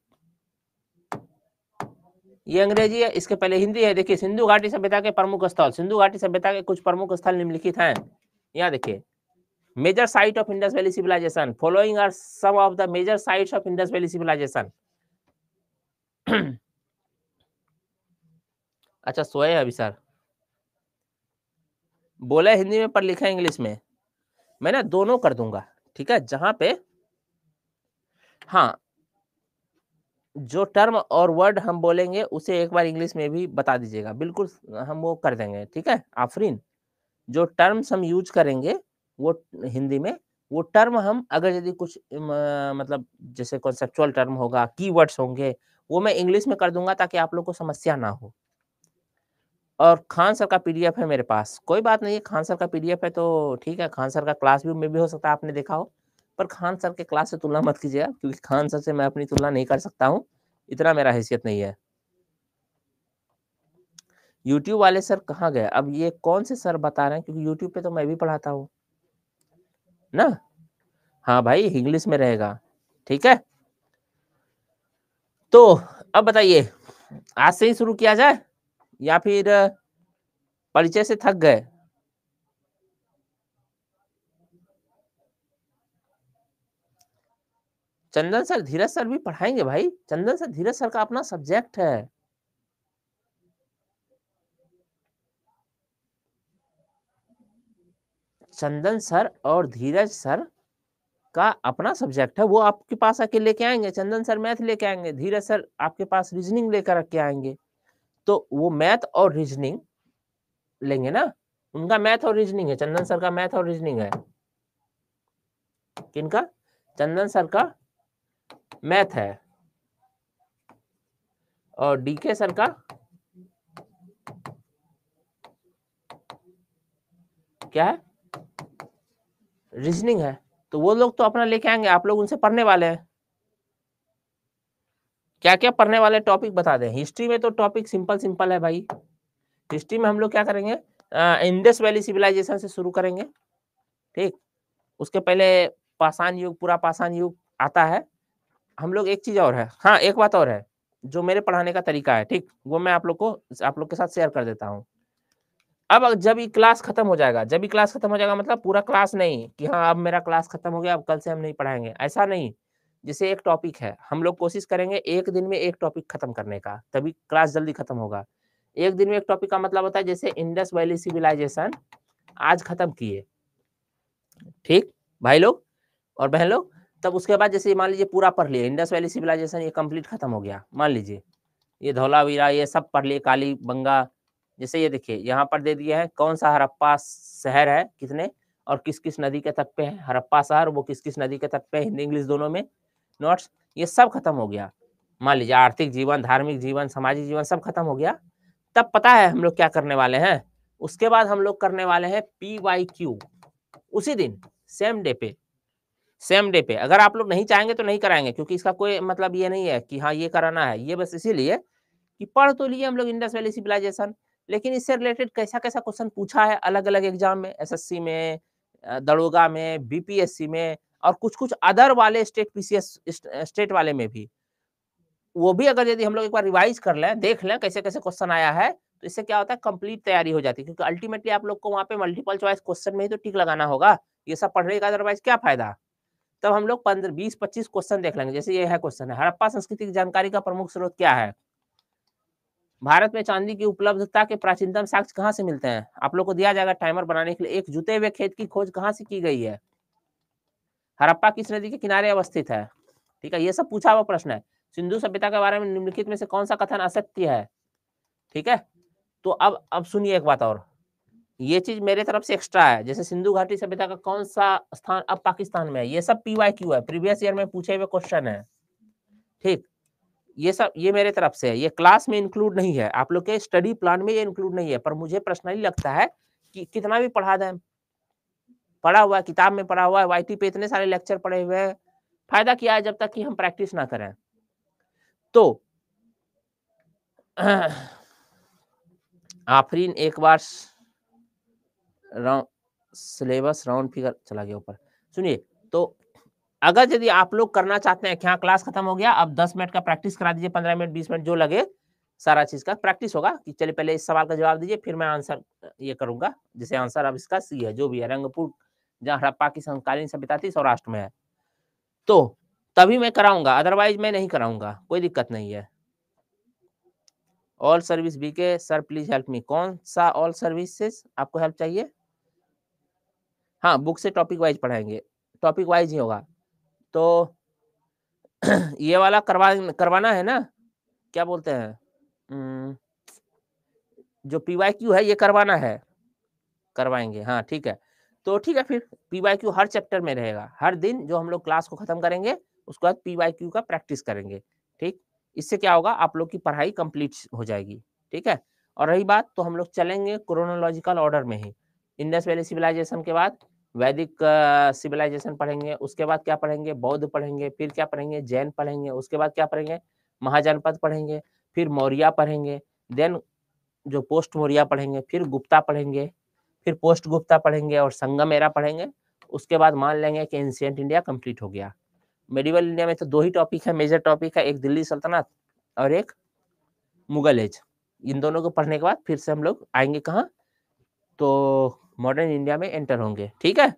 ये अंग्रेजी है इसके पहले हिंदी है देखिए सिंधु घाटी सभ्यता के प्रमुख स्थल सिंधु घाटी सभ्यता के कुछ प्रमुख स्थल निम्नलिखित हैं यहाँ देखिए major site of Indus valley civilisation following are some of the major sites of Indus valley civilisation अच्छा सोए अभी सर बोले हिंदी में पर लिखा इंग्लिश में मैं ना दोनों कर दूंगा ठीक है जहां पे हाँ जो टर्म और वर्ड हम बोलेंगे उसे एक बार इंग्लिश में भी बता दीजिएगा बिल्कुल हम वो कर देंगे ठीक है आफरीन जो टर्म्स हम यूज करेंगे वो हिंदी में वो टर्म हम अगर यदि कुछ मतलब जैसे कॉन्सेप्चुअल टर्म होगा कीवर्ड्स होंगे वो मैं इंग्लिश में कर दूंगा ताकि आप लोग को समस्या ना हो और खान सर का पीडीएफ है मेरे पास कोई बात नहीं है खान सर का पीडीएफ है तो ठीक है खान सर का क्लास भी में भी हो सकता है आपने देखा हो पर खान सर के क्लास से तुलना मत कीजिएगा क्योंकि खान सर से मैं अपनी तुलना नहीं कर सकता हूँ इतना मेरा हैसियत नहीं है YouTube वाले सर कहाँ गए अब ये कौन से सर बता रहे हैं क्योंकि YouTube पे तो मैं भी पढ़ाता हूँ ना हाँ भाई इंग्लिश में रहेगा ठीक है तो अब बताइए आज से ही शुरू किया जाए या फिर परिचय से थक गए चंदन सर धीरज सर भी पढ़ाएंगे भाई चंदन सर धीरज सर का अपना सब्जेक्ट है चंदन सर और धीरज सर का अपना सब्जेक्ट है वो आपके पास आके लेके आएंगे चंदन सर मैथ लेके आएंगे धीरज सर आपके पास रीजनिंग लेकर के आएंगे तो वो मैथ और रीजनिंग लेंगे ना उनका मैथ और रीजनिंग है चंदन सर का मैथ और रीजनिंग है किनका चंदन सर का मैथ है और डीके सर का क्या है रीजनिंग है तो वो लोग तो अपना लेके आएंगे आप लोग उनसे पढ़ने वाले हैं क्या क्या पढ़ने वाले टॉपिक बता दें हिस्ट्री में तो टॉपिक सिंपल सिंपल है भाई हिस्ट्री में हम लोग क्या करेंगे इंडस वैली सिविलाइजेशन से शुरू करेंगे ठीक उसके पहले पाषाण युग पूरा पाषाण युग आता है हम लोग एक चीज और है हाँ एक बात और है जो मेरे पढ़ाने का तरीका है ठीक वो मैं आप लोग को आप लोग के साथ शेयर कर देता हूँ अब जब ये क्लास खत्म हो जाएगा जब ये क्लास खत्म हो जाएगा मतलब पूरा क्लास नहीं कि हाँ अब मेरा क्लास खत्म हो गया अब कल से हम नहीं पढ़ाएंगे ऐसा नहीं जैसे एक टॉपिक है हम लोग कोशिश करेंगे एक दिन में एक टॉपिक खत्म करने का तभी क्लास जल्दी खत्म होगा एक दिन में एक टॉपिक का मतलब होता है जैसे इंडस वैली सिविलाइजेशन आज खत्म किए ठीक भाई लोग और बहन लोग तब उसके बाद जैसे मान लीजिए पूरा पढ़ लिया इंडस वैली सिविलाइजेशन ये कंप्लीट खत्म हो गया मान लीजिए ये धौलावीरा ये सब पढ़ लिए काली बंगा जैसे ये देखिए यहाँ पर दे दिया है कौन सा हरप्पा शहर है कितने और किस किस नदी के तट पे है हरप्पा शहर वो किस किस नदी के तट पे हिंदी इंग्लिश दोनों में नोट्स ये सब खत्म हो गया मान लीजिए आर्थिक जीवन धार्मिक जीवन सामाजिक जीवन सब खत्म हो गया तब पता है हम लोग क्या करने वाले हैं उसके बाद हम लोग करने वाले हैं पी वाई क्यू उसी दिन सेम डे पे सेम डे पे अगर आप लोग नहीं चाहेंगे तो नहीं कराएंगे क्योंकि इसका कोई मतलब ये नहीं है कि हाँ ये कराना है ये बस इसीलिए कि पढ़ तो लिए हम लोग इंडस वैली सिविलाइजेशन लेकिन इससे रिलेटेड कैसा कैसा क्वेश्चन पूछा है अलग अलग एग्जाम में एस में दड़ोगा में बीपीएससी में और कुछ कुछ अदर वाले स्टेट पी स्टेट वाले में भी वो भी अगर यदि हम लोग एक बार रिवाइज कर लें देख लें कैसे कैसे क्वेश्चन आया है तो इससे क्या होता है कंप्लीट तैयारी हो जाती है क्योंकि अल्टीमेटली आप लोग को वहाँ पे मल्टीपल चॉइस क्वेश्चन में ही तो टिक लगाना होगा ये सब पढ़ने का अदरवाइज क्या फायदा तब हम लोग पंद्रह बीस पच्चीस क्वेश्चन देख लेंगे जैसे ये है क्वेश्चन है हड़प्पा संस्कृति की जानकारी का प्रमुख स्रोत क्या है भारत में चांदी की उपलब्धता के प्राचीनतम साक्ष्य कहाँ से मिलते हैं आप लोग को दिया जाएगा टाइमर बनाने के लिए एक जुते हुए खेत की खोज कहाँ से की गई है हड़प्पा किस नदी के किनारे अवस्थित है ठीक है ये सब पूछा हुआ प्रश्न है सिंधु सभ्यता के बारे में निम्नलिखित में से कौन सा कथन असत्य है ठीक है तो अब अब सुनिए एक बात और ये चीज मेरे तरफ से एक्स्ट्रा है जैसे सिंधु घाटी सभ्यता का कौन सा स्थान अब पाकिस्तान में है ये सब पीवाई क्यू है प्रीवियस ईयर में पूछे हुए क्वेश्चन है ठीक ये सब ये मेरे तरफ से है ये क्लास में इंक्लूड नहीं है आप लोग के स्टडी प्लान में ये इंक्लूड नहीं है पर मुझे पर्सनली लगता है कि कितना भी पढ़ा दें पढ़ा हुआ है किताब में पढ़ा हुआ है वाई पे इतने सारे लेक्चर पढ़े हुए हैं फायदा किया है जब तक कि हम प्रैक्टिस ना करें तो <clears throat> आफरीन एक बार राउंड सिलेबस राउंड फिगर चला गया ऊपर सुनिए तो अगर यदि आप लोग करना चाहते हैं क्या क्लास खत्म हो गया अब 10 मिनट का प्रैक्टिस करा दीजिए 15 मिनट 20 मिनट जो लगे सारा चीज का प्रैक्टिस होगा कि चलिए पहले इस सवाल का जवाब दीजिए फिर मैं आंसर ये करूंगा जैसे आंसर अब इसका सी है जो भी है रंगपुर जहाँ हड़प्पा की समकालीन सभ्यता थी सौराष्ट्र में है तो तभी मैं कराऊंगा अदरवाइज मैं नहीं कराऊंगा कोई दिक्कत नहीं है all service B K sir please help me कौन सा ऑल सर्विसेस आपको हेल्प चाहिए हाँ बुक से टॉपिक वाइज पढ़ाएंगे टॉपिक वाइज ही होगा तो <clears throat> ये वाला करवा करवाना है ना क्या बोलते हैं जो पी वाई क्यू है ये करवाना है करवाएंगे हाँ ठीक है तो ठीक है फिर पी वाई क्यू हर चैप्टर में रहेगा हर दिन जो हम लोग क्लास को खत्म करेंगे उसके बाद पी वाई क्यू का प्रैक्टिस करेंगे ठीक इससे क्या होगा आप लोग की पढ़ाई कंप्लीट हो जाएगी ठीक है और रही बात तो हम लोग चलेंगे क्रोनोलॉजिकल ऑर्डर में ही इंडस वैली सिविलाइजेशन के बाद वैदिक सिविलाइजेशन पढ़ेंगे उसके बाद क्या पढ़ेंगे बौद्ध पढ़ेंगे फिर क्या पढ़ेंगे जैन पढ़ेंगे उसके बाद क्या पढ़ेंगे महाजनपद पढ़ेंगे फिर मौर्य पढ़ेंगे देन जो पोस्ट मौर्य पढ़ेंगे फिर गुप्ता पढ़ेंगे फिर पोस्ट गुप्ता पढ़ेंगे और संगम एरा पढ़ेंगे उसके बाद मान लेंगे कि एंशियंट इंडिया कंप्लीट हो गया मेडिवल इंडिया में तो दो ही टॉपिक है मेजर टॉपिक है एक दिल्ली सल्तनत और एक मुगल एज इन दोनों को पढ़ने के बाद फिर से हम लोग आएंगे कहाँ तो मॉडर्न इंडिया में एंटर होंगे ठीक है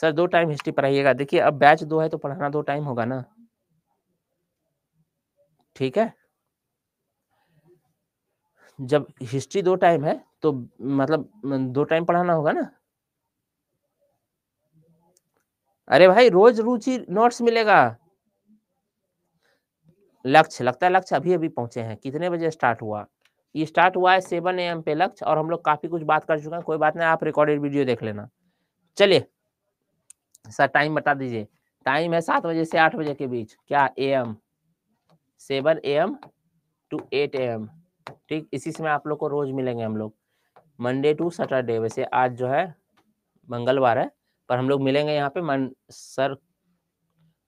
सर दो टाइम हिस्ट्री पढ़ाइएगा देखिए अब बैच दो है तो पढ़ाना दो टाइम होगा ना ठीक है जब हिस्ट्री दो टाइम है तो मतलब दो टाइम पढ़ाना होगा ना अरे भाई रोज रुचि नोट्स मिलेगा लक्ष्य लगता है लक्ष्य अभी अभी पहुंचे हैं कितने बजे स्टार्ट हुआ ये स्टार्ट हुआ है सेवन ए एम पे लक्ष्य और हम लोग काफी कुछ बात कर चुके हैं कोई बात नहीं आप रिकॉर्डेड वीडियो देख लेना चलिए सर टाइम बता दीजिए टाइम है सात बजे से आठ बजे के बीच क्या A M seven A M to eight A M ठीक इसी समय आप लोग को रोज मिलेंगे हम लोग मंडे टू सैटरडे वैसे आज जो है मंगलवार है पर हम लोग मिलेंगे यहाँ पे मन सर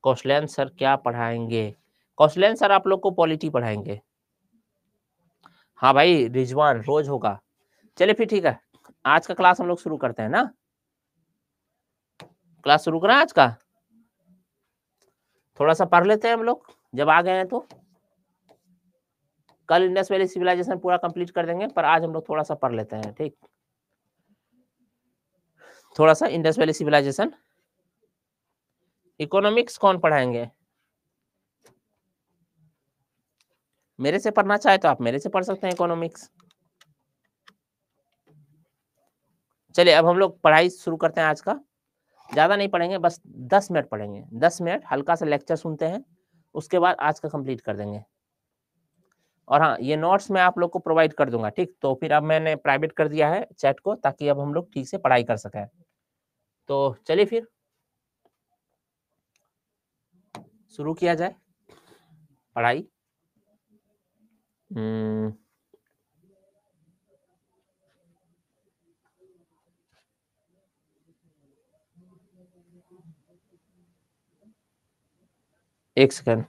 कौशलैन सर क्या पढ़ाएंगे कौशलैन सर आप लोग को पॉलिटी पढ़ाएंगे हाँ भाई रिजवान रोज होगा चले फिर ठीक है आज का क्लास हम लोग शुरू करते हैं ना क्लास शुरू करें आज का थोड़ा सा पढ़ लेते हैं हम लोग जब आ गए हैं तो कल इंडस वैली सिविलाइजेशन पूरा कंप्लीट कर देंगे पर आज हम लोग थोड़ा सा पढ़ लेते हैं ठीक थोड़ा सा इंडस वैली सिविलाइजेशन इकोनॉमिक्स कौन पढ़ाएंगे मेरे से पढ़ना चाहे तो आप मेरे से पढ़ सकते हैं इकोनॉमिक्स चलिए अब हम लोग पढ़ाई शुरू करते हैं आज का ज़्यादा नहीं पढ़ेंगे बस दस मिनट पढ़ेंगे दस मिनट हल्का सा लेक्चर सुनते हैं उसके बाद आज का कंप्लीट कर देंगे और हाँ ये नोट्स मैं आप लोग को प्रोवाइड कर दूंगा ठीक तो फिर अब मैंने प्राइवेट कर दिया है चैट को ताकि अब हम लोग ठीक से पढ़ाई कर सकें तो चलिए फिर शुरू किया जाए पढ़ाई Mm. एक सेकेंड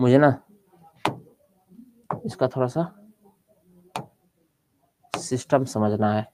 मुझे ना इसका थोड़ा सा सिस्टम समझना है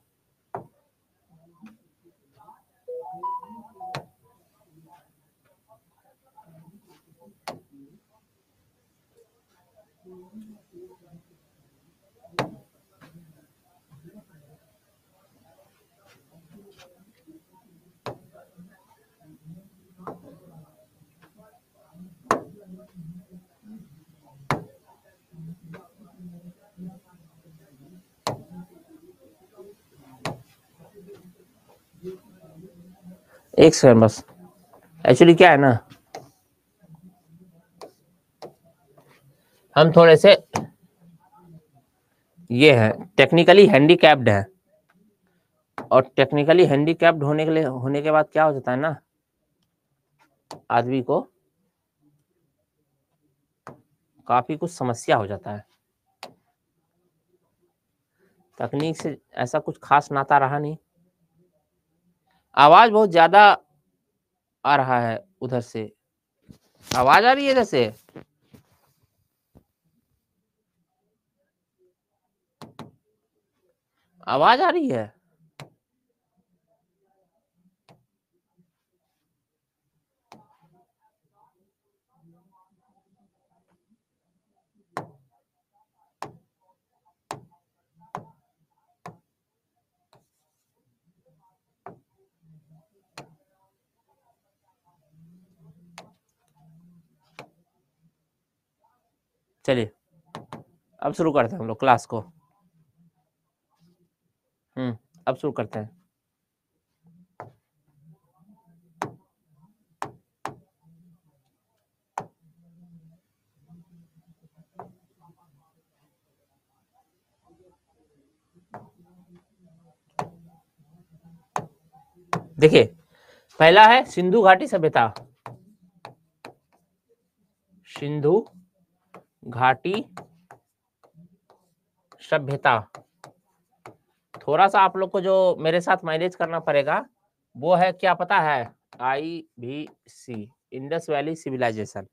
एक सेकेंड बस एक्चुअली क्या है ना हम थोड़े से ये है टेक्निकली हैंडीकैप्ड है और टेक्निकली हैंडीकैप्ड होने के लिए होने के बाद क्या हो जाता है ना आदमी को काफी कुछ समस्या हो जाता है तकनीक से ऐसा कुछ खास नाता रहा नहीं आवाज बहुत ज्यादा आ रहा है उधर से आवाज आ रही है इधर से आवाज आ रही है चलिए अब शुरू करते हैं हम लोग क्लास को हम्म अब शुरू करते हैं देखिए पहला है सिंधु घाटी सभ्यता सिंधु घाटी सभ्यता थोड़ा सा आप लोग को जो मेरे साथ मैनेज करना पड़ेगा वो है क्या पता है आई भी सी इंडस वैली सिविलाइजेशन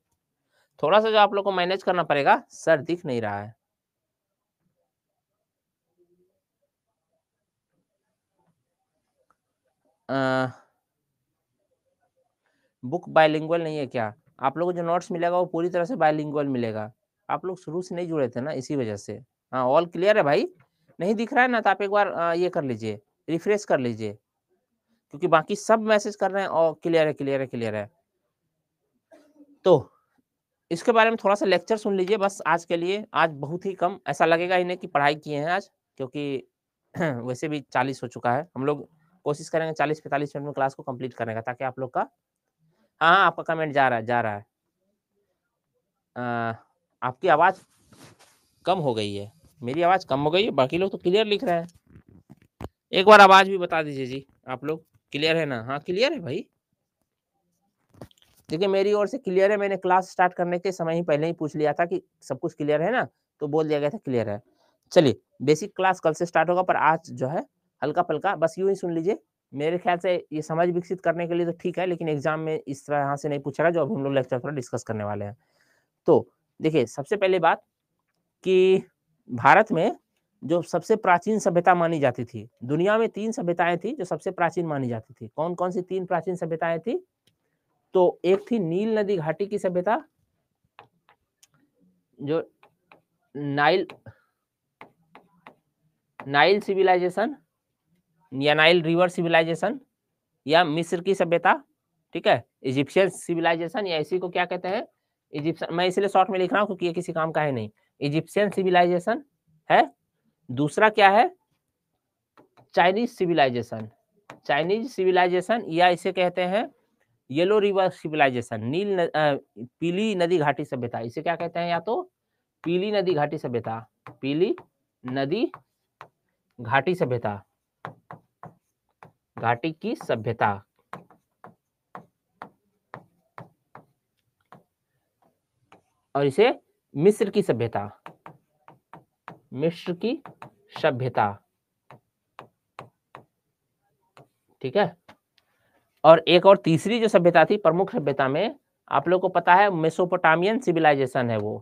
थोड़ा सा जो आप लोग को मैनेज करना पड़ेगा सर दिख नहीं रहा है आ, बुक बायलिंगुअल नहीं है क्या आप लोगों को जो नोट्स मिलेगा वो पूरी तरह से बायलिंगुअल मिलेगा आप लोग शुरू से नहीं जुड़े थे ना इसी वजह से हाँ ऑल क्लियर है भाई नहीं दिख रहा है ना तो आप एक बार ये कर लीजिए रिफ्रेश कर लीजिए क्योंकि बाकी सब मैसेज कर रहे हैं और क्लियर है क्लियर है क्लियर है तो इसके बारे में थोड़ा सा लेक्चर सुन लीजिए बस आज के लिए आज बहुत ही कम ऐसा लगेगा इन्हें कि पढ़ाई किए हैं आज क्योंकि <clears throat> वैसे भी चालीस हो चुका है हम लोग कोशिश करेंगे चालीस पैंतालीस मिनट में क्लास को कंप्लीट करने का ताकि आप लोग का हाँ आपका कमेंट जा रहा है जा रहा है आ, आपकी आवाज़ कम हो गई है मेरी आवाज़ कम हो गई है बाकी लोग तो क्लियर लिख रहे हैं एक बार आवाज़ भी बता दीजिए जी आप लोग क्लियर है ना हाँ क्लियर है भाई देखिए मेरी ओर से क्लियर है मैंने क्लास स्टार्ट करने के समय ही पहले ही पूछ लिया था कि सब कुछ क्लियर है ना तो बोल दिया गया था क्लियर है चलिए बेसिक क्लास कल से स्टार्ट होगा पर आज जो है हल्का फल्का बस यूं ही सुन लीजिए मेरे ख्याल से ये समझ विकसित करने के लिए तो ठीक है लेकिन एग्जाम में इस तरह यहाँ से नहीं पूछा जो अभी हम लोग लेक्चर थोड़ा डिस्कस करने वाले हैं तो देखिए सबसे पहले बात कि भारत में जो सबसे प्राचीन सभ्यता मानी जाती थी दुनिया में तीन सभ्यताएं थी जो सबसे प्राचीन मानी जाती थी कौन कौन सी तीन प्राचीन सभ्यताएं थी तो एक थी नील नदी घाटी की सभ्यता जो नाइल नाइल सिविलाइजेशन या नाइल रिवर सिविलाइजेशन या मिस्र की सभ्यता ठीक है इजिप्शियन सिविलाइजेशन या इसी को क्या कहते हैं इजिप्शियन मैं इसलिए शॉर्ट में लिख रहा हूँ क्योंकि ये किसी काम का है नहीं इजिप्शियन सिविलाइजेशन है दूसरा क्या है चाइनीज सिविलाइजेशन चाइनीज सिविलाइजेशन या इसे कहते हैं येलो रिवर सिविलाइजेशन नील न, आ, पीली नदी घाटी सभ्यता इसे क्या कहते हैं या तो पीली नदी घाटी सभ्यता पीली नदी घाटी सभ्यता घाटी की सभ्यता और इसे मिस्र की सभ्यता मिस्र की सभ्यता ठीक है और एक और तीसरी जो सभ्यता थी प्रमुख सभ्यता में आप लोग को पता है मेसोपोटामियन सिविलाइजेशन है वो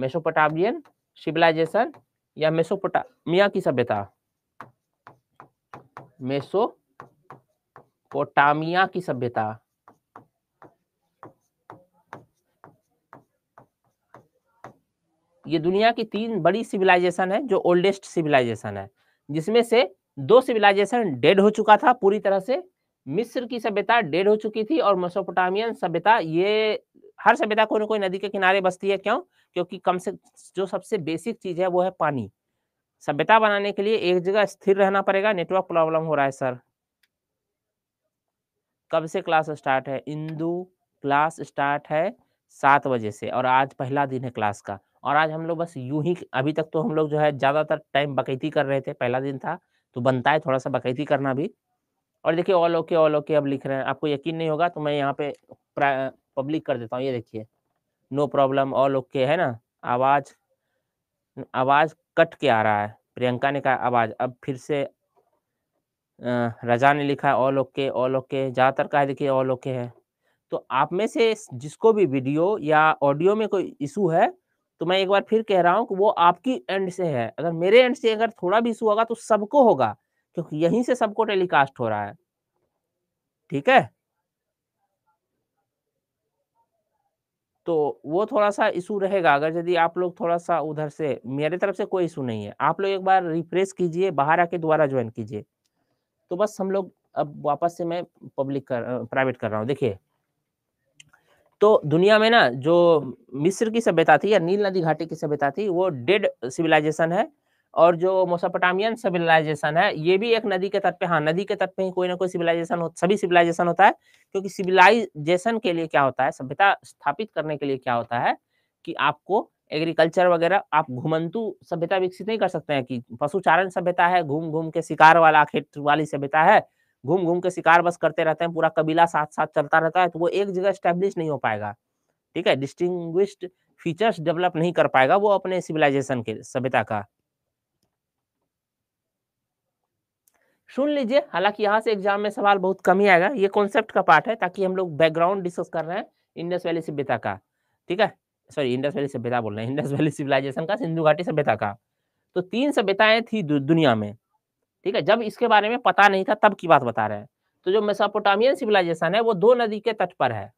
मेसोपोटामियन सिविलाइजेशन या मेसोपोटामिया की सभ्यता मेसोपोटामिया की सभ्यता ये दुनिया की तीन बड़ी सिविलाइजेशन है जो ओल्डेस्ट सिविलाइजेशन है जिसमें से दो सिविलाइजेशन डेड हो चुका था पूरी तरह से मिस्र की सभ्यता डेड हो चुकी थी और मसोपोटामियन सभ्यता ये हर सभ्यता कोई ना कोई नदी के किनारे बसती है क्यों क्योंकि कम से जो सबसे बेसिक चीज है वो है पानी सभ्यता बनाने के लिए एक जगह स्थिर रहना पड़ेगा नेटवर्क प्रॉब्लम हो रहा है सर कब से क्लास स्टार्ट है इंदू क्लास स्टार्ट है सात बजे से और आज पहला दिन है क्लास का और आज हम लोग बस यूं ही अभी तक तो हम लोग जो है ज़्यादातर टाइम बकैती कर रहे थे पहला दिन था तो बनता है थोड़ा सा बकैती करना भी और देखिए ऑल ओके ऑल ओके अब लिख रहे हैं आपको यकीन नहीं होगा तो मैं यहाँ पे पब्लिक कर देता हूँ ये देखिए नो प्रॉब्लम ऑल ओके है ना आवाज़ आवाज़ कट के आ रहा है प्रियंका ने कहा आवाज़ अब फिर से रजा ने लिखा ऑल ओके ऑल ओके ज़्यादातर का है देखिए ऑल ओके है तो आप में से जिसको भी वीडियो या ऑडियो में कोई इशू है तो मैं एक बार फिर कह रहा हूँ कि वो आपकी एंड से है अगर मेरे एंड से अगर थोड़ा भी इशू होगा तो सबको होगा क्योंकि यहीं से सबको टेलीकास्ट हो रहा है ठीक है तो वो थोड़ा सा इशू रहेगा अगर यदि आप लोग थोड़ा सा उधर से मेरे तरफ से कोई इशू नहीं है आप लोग एक बार रिफ्रेश कीजिए बाहर आके दोबारा ज्वाइन कीजिए तो बस हम लोग अब वापस से मैं पब्लिक कर प्राइवेट कर रहा हूँ देखिए तो दुनिया में ना जो मिस्र की सभ्यता थी या नील नदी घाटी की सभ्यता थी वो डेड सिविलाइजेशन है और जो मोसापोटामियन सिविलाइजेशन है ये भी एक नदी के तट पे हाँ नदी के तट पे ही कोई ना कोई सिविलाइजेशन हो सभी सिविलाइजेशन होता है क्योंकि सिविलाइजेशन के लिए क्या होता है सभ्यता स्थापित करने के लिए क्या होता है कि आपको एग्रीकल्चर वगैरह आप घुमंतु सभ्यता विकसित नहीं कर सकते हैं कि पशुचारण सभ्यता है घूम घूम के शिकार वाला खेत वाली सभ्यता है घूम घूम के शिकार बस करते रहते हैं पूरा कबीला साथ साथ चलता रहता है तो वो एक जगह स्टैब्लिश नहीं हो पाएगा ठीक है डिस्टिंग फीचर्स डेवलप नहीं कर पाएगा वो अपने सिविलाइजेशन के सभ्यता का सुन लीजिए हालांकि यहाँ से एग्जाम में सवाल बहुत कम ही आएगा ये कॉन्सेप्ट का पार्ट है ताकि हम लोग बैकग्राउंड डिस्कस कर रहे हैं इंडस वैली सभ्यता का ठीक है सॉरी इंडस वैली सभ्यता बोल रहे हैं इंडस वैली सिविलाइजेशन का सिंधु घाटी सभ्यता का तो तीन सभ्यताएं थी दुनिया में ठीक है जब इसके बारे में पता नहीं था तब की बात बता रहे हैं तो जो मेसोपोटामियन सिविलाइजेशन है वो दो नदी के तट पर है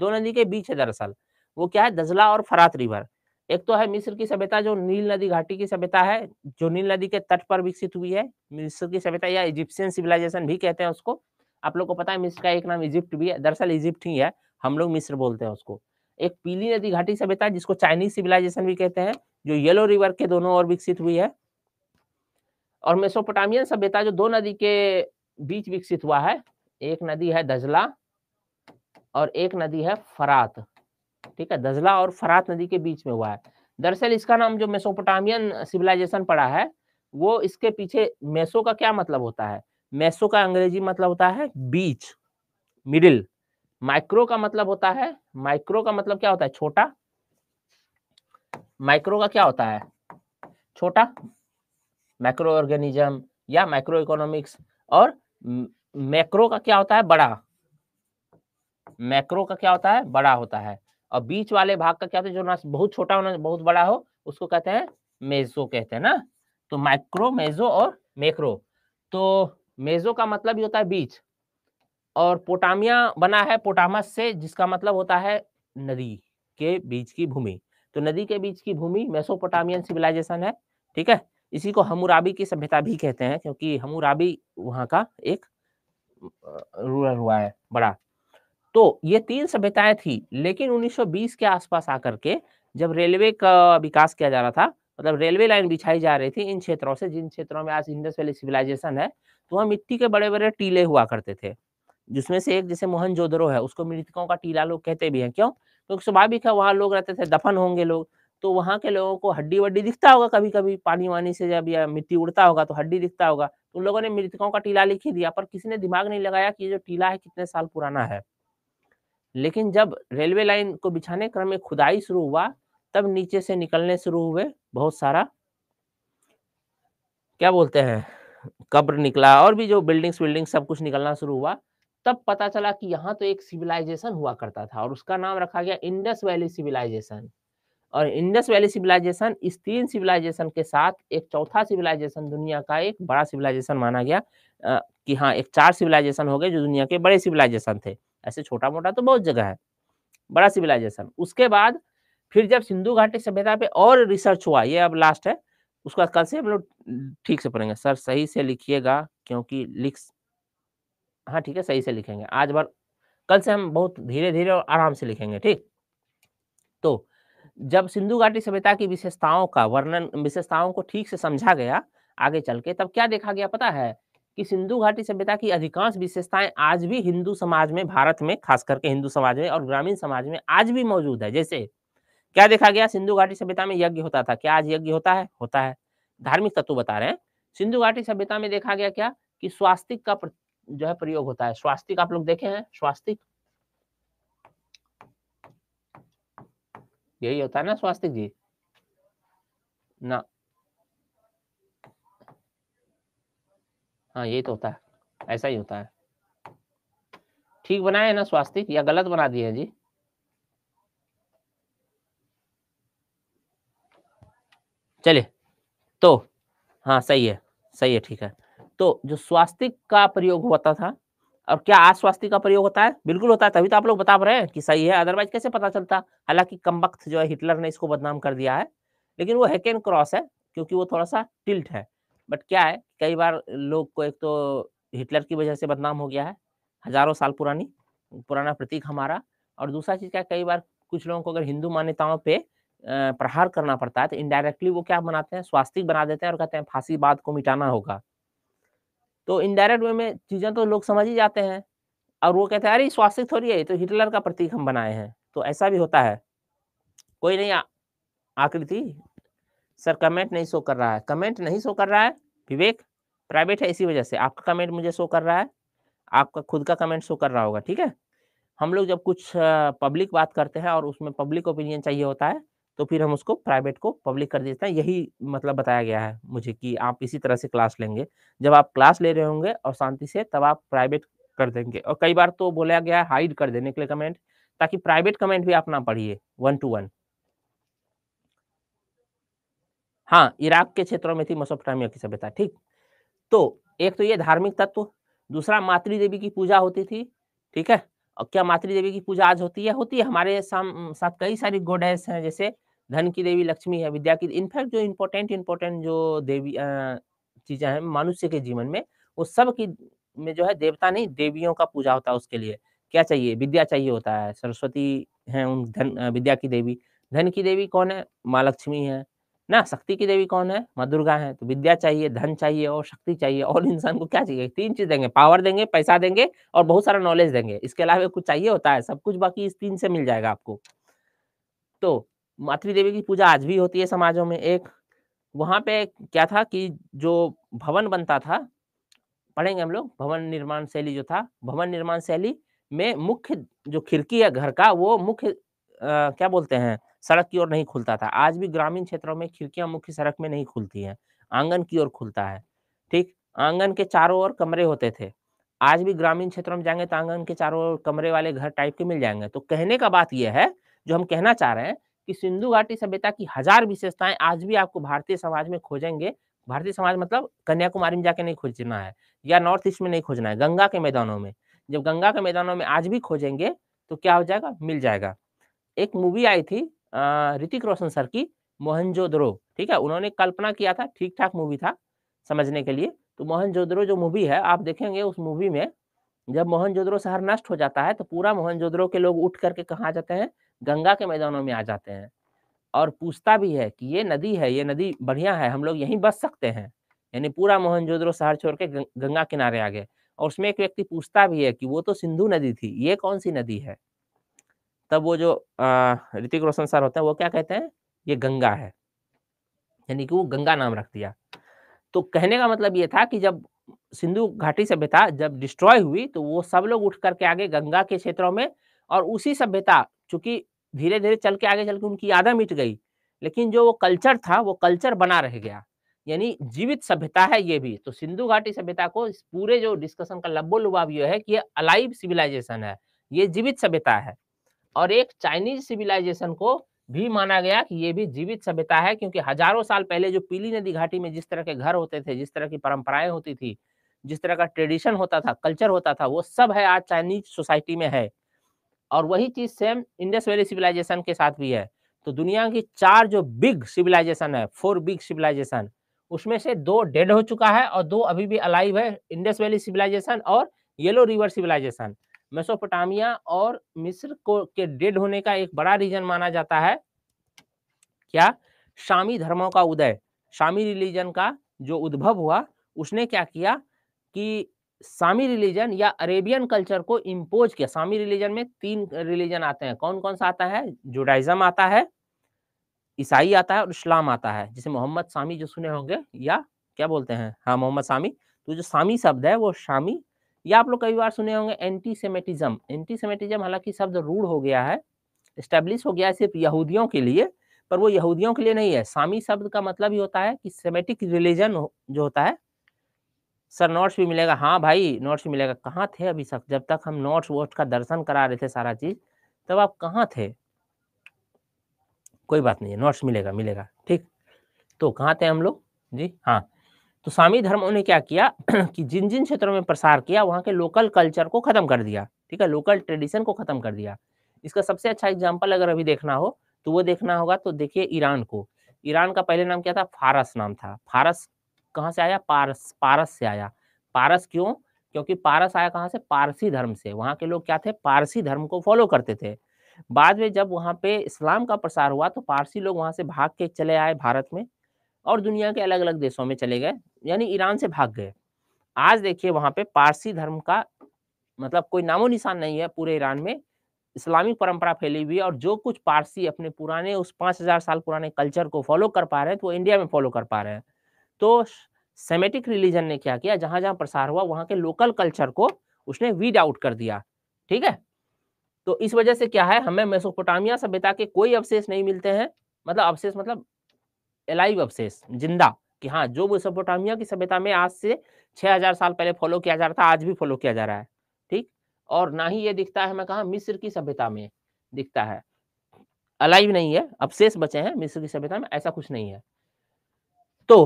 दो नदी के बीच है दरअसल वो क्या है दजला और फरात रिवर एक तो है मिस्र की सभ्यता जो नील नदी घाटी की सभ्यता है जो नील नदी के तट पर विकसित हुई है मिस्र की सभ्यता या इजिप्शियन सिविलाइजेशन भी कहते हैं उसको आप लोग को पता है मिस्र का एक नाम इजिप्ट भी है दरअसल इजिप्ट ही है हम लोग मिस्र बोलते हैं उसको एक पीली नदी घाटी सभ्यता जिसको चाइनीज सिविलाइजेशन भी कहते हैं जो येलो रिवर के दोनों ओर विकसित हुई है और मेसोपोटामियन सभ्यता जो दो नदी के बीच विकसित हुआ है एक नदी है दजला और एक नदी है फरात ठीक है दजला और फरात नदी के बीच में हुआ है दरअसल इसका नाम जो मेसोपोटामियन सिविलाइजेशन पड़ा है वो इसके पीछे मेसो का क्या मतलब होता है मेसो का अंग्रेजी मतलब होता है बीच मिडिल माइक्रो का मतलब होता है माइक्रो का मतलब क्या होता है छोटा माइक्रो का क्या होता है छोटा मैक्रो ऑर्गेनिज्म या माइक्रो इकोनॉमिक्स और मैक्रो का क्या होता है बड़ा मैक्रो का क्या होता है बड़ा होता है और बीच वाले भाग का क्या होता है जो ना बहुत छोटा होना बहुत बड़ा हो उसको कहते हैं मेजो कहते हैं ना तो माइक्रो मेजो और मैक्रो तो मेजो का मतलब ये होता है बीच और पोटामिया बना है पोटामस से जिसका मतलब होता है नदी के बीच की भूमि तो नदी के बीच की भूमि मेसोपोटामियन सिविलाइजेशन है ठीक है इसी को हमुराबी की सभ्यता भी कहते हैं क्योंकि हमुराबी वहाँ का एक रूलर हुआ है बड़ा तो ये तीन सभ्यताएं थी लेकिन 1920 के आसपास आकर के जब रेलवे का विकास किया जा रहा था मतलब रेलवे लाइन बिछाई जा रही थी इन क्षेत्रों से जिन क्षेत्रों में आज इंडस वैली सिविलाइजेशन है तो वहाँ मिट्टी के बड़े बड़े टीले हुआ करते थे जिसमें से एक जैसे मोहन है उसको मृतकों का टीला लोग कहते भी हैं क्यों क्योंकि स्वाभाविक है वहाँ लोग रहते थे दफन होंगे लोग तो वहाँ के लोगों को हड्डी वड्डी दिखता होगा कभी कभी पानी वानी से जब या मिट्टी उड़ता होगा तो हड्डी दिखता होगा तो उन लोगों ने मृतकों का टीला लिख ही दिया पर किसी ने दिमाग नहीं लगाया कि ये जो टीला है कितने साल पुराना है लेकिन जब रेलवे लाइन को बिछाने क्रम में खुदाई शुरू हुआ तब नीचे से निकलने शुरू हुए बहुत सारा क्या बोलते हैं कब्र निकला और भी जो बिल्डिंग्स विल्डिंग सब कुछ निकलना शुरू हुआ तब पता चला कि यहाँ तो एक सिविलाइजेशन हुआ करता था और उसका नाम रखा गया इंडस वैली सिविलाइजेशन और इंडस वैली सिविलाइजेशन इस तीन सिविलाइजेशन के साथ एक चौथा सिविलाइजेशन दुनिया का एक बड़ा सिविलाइजेशन माना गया आ, कि हाँ एक चार सिविलाइजेशन हो गए जो दुनिया के बड़े सिविलाइजेशन थे ऐसे छोटा मोटा तो बहुत जगह है बड़ा सिविलाइजेशन उसके बाद फिर जब सिंधु घाटी सभ्यता पे और रिसर्च हुआ ये अब लास्ट है उसके बाद कल से हम लोग ठीक से पढ़ेंगे सर सही से लिखिएगा क्योंकि लिख हाँ ठीक है सही से लिखेंगे आज भर कल से हम बहुत धीरे धीरे और आराम से लिखेंगे ठीक तो जब सिंधु घाटी सभ्यता की विशेषताओं का वर्णन विशेषताओं को ठीक से समझा गया आगे चल के तब क्या देखा गया पता है कि सिंधु घाटी सभ्यता की अधिकांश विशेषताएं आज भी हिंदू समाज में भारत में खास करके हिंदू समाज में और ग्रामीण समाज में आज भी मौजूद है जैसे क्या देखा गया सिंधु घाटी सभ्यता में यज्ञ होता था क्या आज यज्ञ होता है होता है धार्मिक तत्व बता रहे हैं सिंधु घाटी सभ्यता में देखा गया क्या कि स्वास्तिक का जो है प्रयोग होता है स्वास्तिक आप लोग देखे हैं स्वास्तिक यही होता है ना स्वास्तिक जी ना हाँ यही तो होता है ऐसा ही होता है ठीक बनाए ना स्वास्तिक या गलत बना दिए जी चलिए तो हाँ सही है सही है ठीक है तो जो स्वास्तिक का प्रयोग होता था और क्या आश्वास्ती का प्रयोग होता है बिल्कुल होता है तभी तो आप लोग बता रहे हैं कि सही है अदरवाइज कैसे पता चलता हालांकि कम वक्त जो है हिटलर ने इसको बदनाम कर दिया है लेकिन वो हैकेन क्रॉस है क्योंकि वो थोड़ा सा टिल्ट है बट क्या है कई बार लोग को एक तो हिटलर की वजह से बदनाम हो गया है हजारों साल पुरानी पुराना प्रतीक हमारा और दूसरा चीज़ क्या है कई बार कुछ लोगों को अगर हिंदू मान्यताओं पे प्रहार करना पड़ता है तो इनडायरेक्टली वो क्या बनाते हैं स्वास्तिक बना देते हैं और कहते हैं फांसी बाद को मिटाना होगा तो इनडायरेक्ट वे में चीज़ें तो लोग समझ ही जाते हैं और वो कहते हैं अरे स्वास्थ्य थोड़ी है तो हिटलर का प्रतीक हम बनाए हैं तो ऐसा भी होता है कोई नहीं आकृति सर कमेंट नहीं शो कर रहा है कमेंट नहीं शो कर रहा है विवेक प्राइवेट है इसी वजह से आपका कमेंट मुझे शो कर रहा है आपका खुद का कमेंट शो कर रहा होगा ठीक है हम लोग जब कुछ पब्लिक बात करते हैं और उसमें पब्लिक ओपिनियन चाहिए होता है तो फिर हम उसको प्राइवेट को पब्लिक कर देते हैं यही मतलब बताया गया है मुझे कि आप इसी तरह से क्लास लेंगे जब आप क्लास ले रहे होंगे और शांति से तब आप प्राइवेट कर देंगे और कई बार तो बोला गया है हाइड कर देने के लिए कमेंट ताकि प्राइवेट कमेंट भी आप ना पढ़िए वन टू वन हाँ इराक के क्षेत्रों में थी मसोपटामिया की सभ्यता ठीक तो एक तो ये धार्मिक तत्व दूसरा मातृ देवी की पूजा होती थी ठीक है और क्या मातृ देवी की पूजा आज होती है होती है हमारे साथ कई सारी गोडेस हैं जैसे धन की देवी लक्ष्मी है विद्या की इनफैक्ट जो इम्पोर्टेंट इम्पोर्टेंट जो देवी चीजें हैं मनुष्य के जीवन में वो सब की में जो है देवता नहीं देवियों का पूजा होता है उसके लिए क्या चाहिए विद्या चाहिए होता है सरस्वती है उन धन विद्या की देवी धन की देवी कौन है माँ लक्ष्मी है ना शक्ति की देवी कौन है माँ दुर्गा है तो विद्या चाहिए धन चाहिए और शक्ति चाहिए और इंसान को क्या चाहिए तीन चीज देंगे पावर देंगे पैसा देंगे और बहुत सारा नॉलेज देंगे इसके अलावा कुछ चाहिए होता है सब कुछ बाकी इस तीन से मिल जाएगा आपको तो मातृ देवी की पूजा आज भी होती है समाजों में एक वहां पे क्या था कि जो भवन बनता था पढ़ेंगे हम लोग भवन निर्माण शैली जो था भवन निर्माण शैली में मुख्य जो खिड़की है घर का वो मुख्य क्या बोलते हैं सड़क की ओर नहीं खुलता था आज भी ग्रामीण क्षेत्रों में खिड़कियां मुख्य सड़क में नहीं खुलती हैं आंगन की ओर खुलता है ठीक आंगन के चारों ओर कमरे होते थे आज भी ग्रामीण क्षेत्रों में जाएंगे तो आंगन के चारों ओर कमरे वाले घर टाइप के मिल जाएंगे तो कहने का बात यह है जो हम कहना चाह रहे हैं कि सिंधु घाटी सभ्यता की हजार विशेषताएं आज भी आपको भारतीय समाज में खोजेंगे भारतीय समाज मतलब कन्याकुमारी में जाके नहीं खोजना है या नॉर्थ ईस्ट में नहीं खोजना है गंगा के मैदानों में जब गंगा के मैदानों में आज भी खोजेंगे तो क्या हो जाएगा मिल जाएगा एक मूवी आई थी ऋतिक रोशन सर की मोहनजोदड़ो ठीक है उन्होंने कल्पना किया था ठीक ठाक मूवी था समझने के लिए तो मोहनजोदड़ो जो मूवी है आप देखेंगे उस मूवी में जब मोहनजोदड़ो शहर नष्ट हो जाता है तो पूरा मोहनजोदड़ो के लोग उठ करके कहाँ जाते हैं गंगा के मैदानों में आ जाते हैं और पूछता भी है कि ये नदी है ये नदी बढ़िया है हम लोग यहीं बस सकते हैं यानी पूरा मोहनजोद्रो शहर छोड़ के गंगा किनारे आ गए और उसमें एक व्यक्ति पूछता भी है कि वो तो सिंधु नदी थी ये कौन सी नदी है तब वो जो ऋतिक रोशन सर होता है वो क्या कहते हैं ये गंगा है यानी कि वो गंगा नाम रख दिया तो कहने का मतलब ये था कि जब सिंधु घाटी सभ्यता जब डिस्ट्रॉय हुई तो वो सब लोग उठ करके आगे गंगा के क्षेत्रों में और उसी सभ्यता चूंकि धीरे धीरे चल के आगे चल के उनकी यादें मिट गई लेकिन जो वो कल्चर था वो कल्चर बना रह गया यानी जीवित सभ्यता है ये भी तो सिंधु घाटी सभ्यता को इस पूरे जो डिस्कशन का लब्बो लुभाव ये है कि ये अलाइव सिविलाइजेशन है ये जीवित सभ्यता है और एक चाइनीज सिविलाइजेशन को भी माना गया कि ये भी जीवित सभ्यता है क्योंकि हजारों साल पहले जो पीली नदी घाटी में जिस तरह के घर होते थे जिस तरह की परंपराएं होती थी जिस तरह का ट्रेडिशन होता था कल्चर होता था वो सब है आज चाइनीज सोसाइटी में है और वही चीज सेम इंडस वैली सिविलाइजेशन के साथ भी है तो दुनिया की चार जो बिग सिविलाइजेशन है फोर बिग सिविलाइजेशन उसमें से दो डेड हो चुका है और दो अभी भी अलाइव है इंडस वैली सिविलाइजेशन और येलो रिवर सिविलाइजेशन मेसोपोटामिया और मिस्र को के डेड होने का एक बड़ा रीजन माना जाता है क्या शामी धर्मों का उदय शामी रिलीजन का जो उद्भव हुआ उसने क्या किया कि सामी रिलीजन या अरेबियन कल्चर को इम्पोज किया सामी रिलीजन में तीन रिलीजन आते हैं कौन कौन सा आता है जुडाइज्म आता है ईसाई आता है और इस्लाम आता है जिसे मोहम्मद सामी जो सुने होंगे या क्या बोलते हैं हाँ मोहम्मद सामी तो जो सामी शब्द है वो शामी या आप लोग कई बार सुने होंगे एंटी सेमेटिज्म एंटी सेमेटिज्म हालांकि शब्द रूढ़ हो गया है स्टेब्लिश हो गया है सिर्फ यहूदियों के लिए पर वो यहूदियों के लिए नहीं है सामी शब्द का मतलब ही होता है कि सेमेटिक रिलीजन जो होता है सर नोट्स भी मिलेगा हाँ भाई नोट्स भी मिलेगा कहाँ थे अभी तक जब तक हम नोट्स वोट्स का दर्शन करा रहे थे सारा चीज तब आप कहाँ थे कोई बात नहीं है नोट्स मिलेगा मिलेगा ठीक तो कहाँ थे हम लोग जी हाँ तो स्वामी धर्मों ने क्या किया <clears throat> कि जिन जिन क्षेत्रों में प्रसार किया वहाँ के लोकल कल्चर को खत्म कर दिया ठीक है लोकल ट्रेडिशन को खत्म कर दिया इसका सबसे अच्छा एग्जाम्पल अगर अभी देखना हो तो वो देखना होगा तो देखिए ईरान को ईरान का पहले नाम क्या था फारस नाम था फारस कहाँ से आया पारस पारस से आया पारस क्यों क्योंकि पारस आया कहाँ से पारसी धर्म से वहाँ के लोग क्या थे पारसी धर्म को फॉलो करते थे बाद में जब वहाँ पे इस्लाम का प्रसार हुआ तो पारसी लोग वहाँ से भाग के चले आए भारत में और दुनिया के अलग अलग देशों में चले गए यानी ईरान से भाग गए आज देखिए वहाँ पे पारसी धर्म का मतलब कोई नामो निशान नहीं है पूरे ईरान में इस्लामिक परंपरा फैली हुई है और जो कुछ पारसी अपने पुराने उस पाँच हजार साल पुराने कल्चर को फॉलो कर पा रहे हैं तो वो इंडिया में फॉलो कर पा रहे हैं तो सेमेटिक रिलीजन ने क्या किया जहां जहां प्रसार हुआ वहां के लोकल कल्चर को उसने वीड आउट कर दिया ठीक है तो इस वजह से क्या है हमें मेसोपोटामिया सभ्यता के कोई अवशेष नहीं मिलते हैं मतलब अवशेष मतलब एलाइव अवशेष जिंदा कि हाँ जो मेसोपोटामिया की सभ्यता में आज से 6000 साल पहले फॉलो किया जा रहा था आज भी फॉलो किया जा रहा है ठीक और ना ही ये दिखता है मैं कहा मिस्र की सभ्यता में दिखता है अलाइव नहीं है अवशेष बचे हैं मिस्र की सभ्यता में ऐसा कुछ नहीं है तो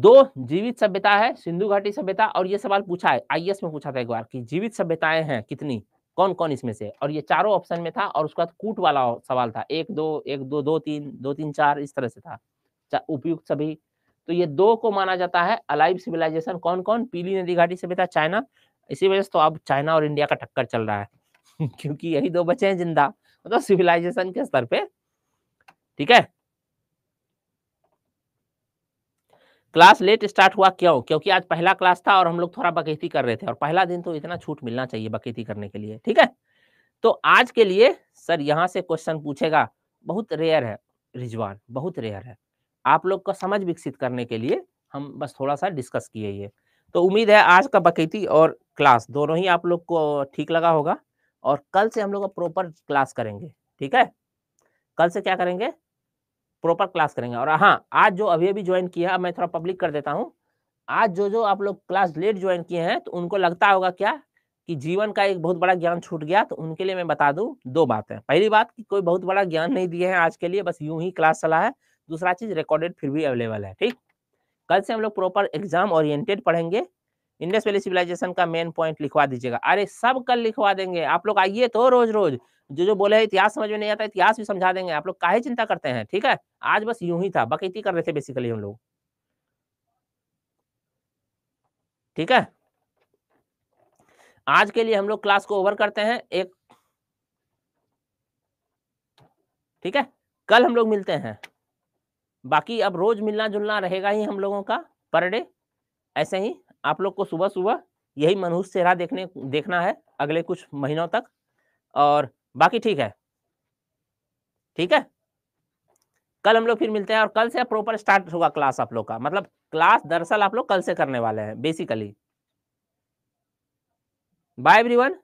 दो जीवित सभ्यता है सिंधु घाटी सभ्यता और ये सवाल पूछा है आईएएस में पूछा था एक बार कि जीवित सभ्यताएं हैं कितनी कौन कौन इसमें से और ये चारों ऑप्शन में था और उसके बाद कूट वाला सवाल था एक दो एक दो दो तीन दो तीन चार इस तरह से था उपयुक्त सभी तो ये दो को माना जाता है अलाइव सिविलाइजेशन कौन कौन पीली नदी घाटी सभ्यता चाइना इसी वजह से तो अब चाइना और इंडिया का टक्कर चल रहा है <laughs> क्योंकि यही दो बचे हैं जिंदा मतलब तो सिविलाइजेशन के स्तर पे ठीक है क्लास लेट स्टार्ट हुआ क्यों क्योंकि आज पहला क्लास था और हम लोग थोड़ा बकैती कर रहे थे और पहला दिन तो इतना छूट मिलना चाहिए बकैती करने के लिए ठीक है तो आज के लिए सर यहाँ से क्वेश्चन पूछेगा बहुत रेयर है रिजवान बहुत रेयर है आप लोग का समझ विकसित करने के लिए हम बस थोड़ा सा डिस्कस किए ये तो उम्मीद है आज का बकैती और क्लास दोनों ही आप लोग को ठीक लगा होगा और कल से हम लोग प्रॉपर क्लास करेंगे ठीक है कल से क्या करेंगे प्रॉपर क्लास करेंगे और हाँ आज जो अभी अभी ज्वाइन किया मैं थोड़ा पब्लिक कर देता हूँ आज जो जो आप लोग क्लास लेट ज्वाइन किए हैं तो उनको लगता होगा क्या कि जीवन का एक बहुत बड़ा ज्ञान छूट गया तो उनके लिए मैं बता दूं दो बातें पहली बात कि कोई बहुत बड़ा ज्ञान नहीं दिए हैं आज के लिए बस यूं ही क्लास चला है दूसरा चीज रिकॉर्डेड फिर भी अवेलेबल है ठीक कल से हम लोग प्रॉपर एग्जाम ओरिएंटेड पढ़ेंगे इंडस वैली सिविलाइजेशन का मेन पॉइंट लिखवा दीजिएगा अरे सब कल लिखवा देंगे आप लोग आइए तो रोज रोज जो जो बोले इतिहास समझ में नहीं आता इतिहास भी समझा देंगे आप लोग काहे चिंता करते हैं ठीक है आज बस यूं ही था बकैती कर रहे थे बेसिकली हम लोग ठीक है आज के लिए हम लोग क्लास को ओवर करते हैं एक ठीक है कल हम लोग मिलते हैं बाकी अब रोज मिलना जुलना रहेगा ही हम लोगों का पर डे ऐसे ही आप लोग को सुबह सुबह यही मनहूस चेहरा देखने देखना है अगले कुछ महीनों तक और बाकी ठीक है ठीक है कल हम लोग फिर मिलते हैं और कल से प्रॉपर स्टार्ट होगा क्लास आप लोग का मतलब क्लास दरअसल आप लोग कल से करने वाले हैं बेसिकली बाय एवरीवन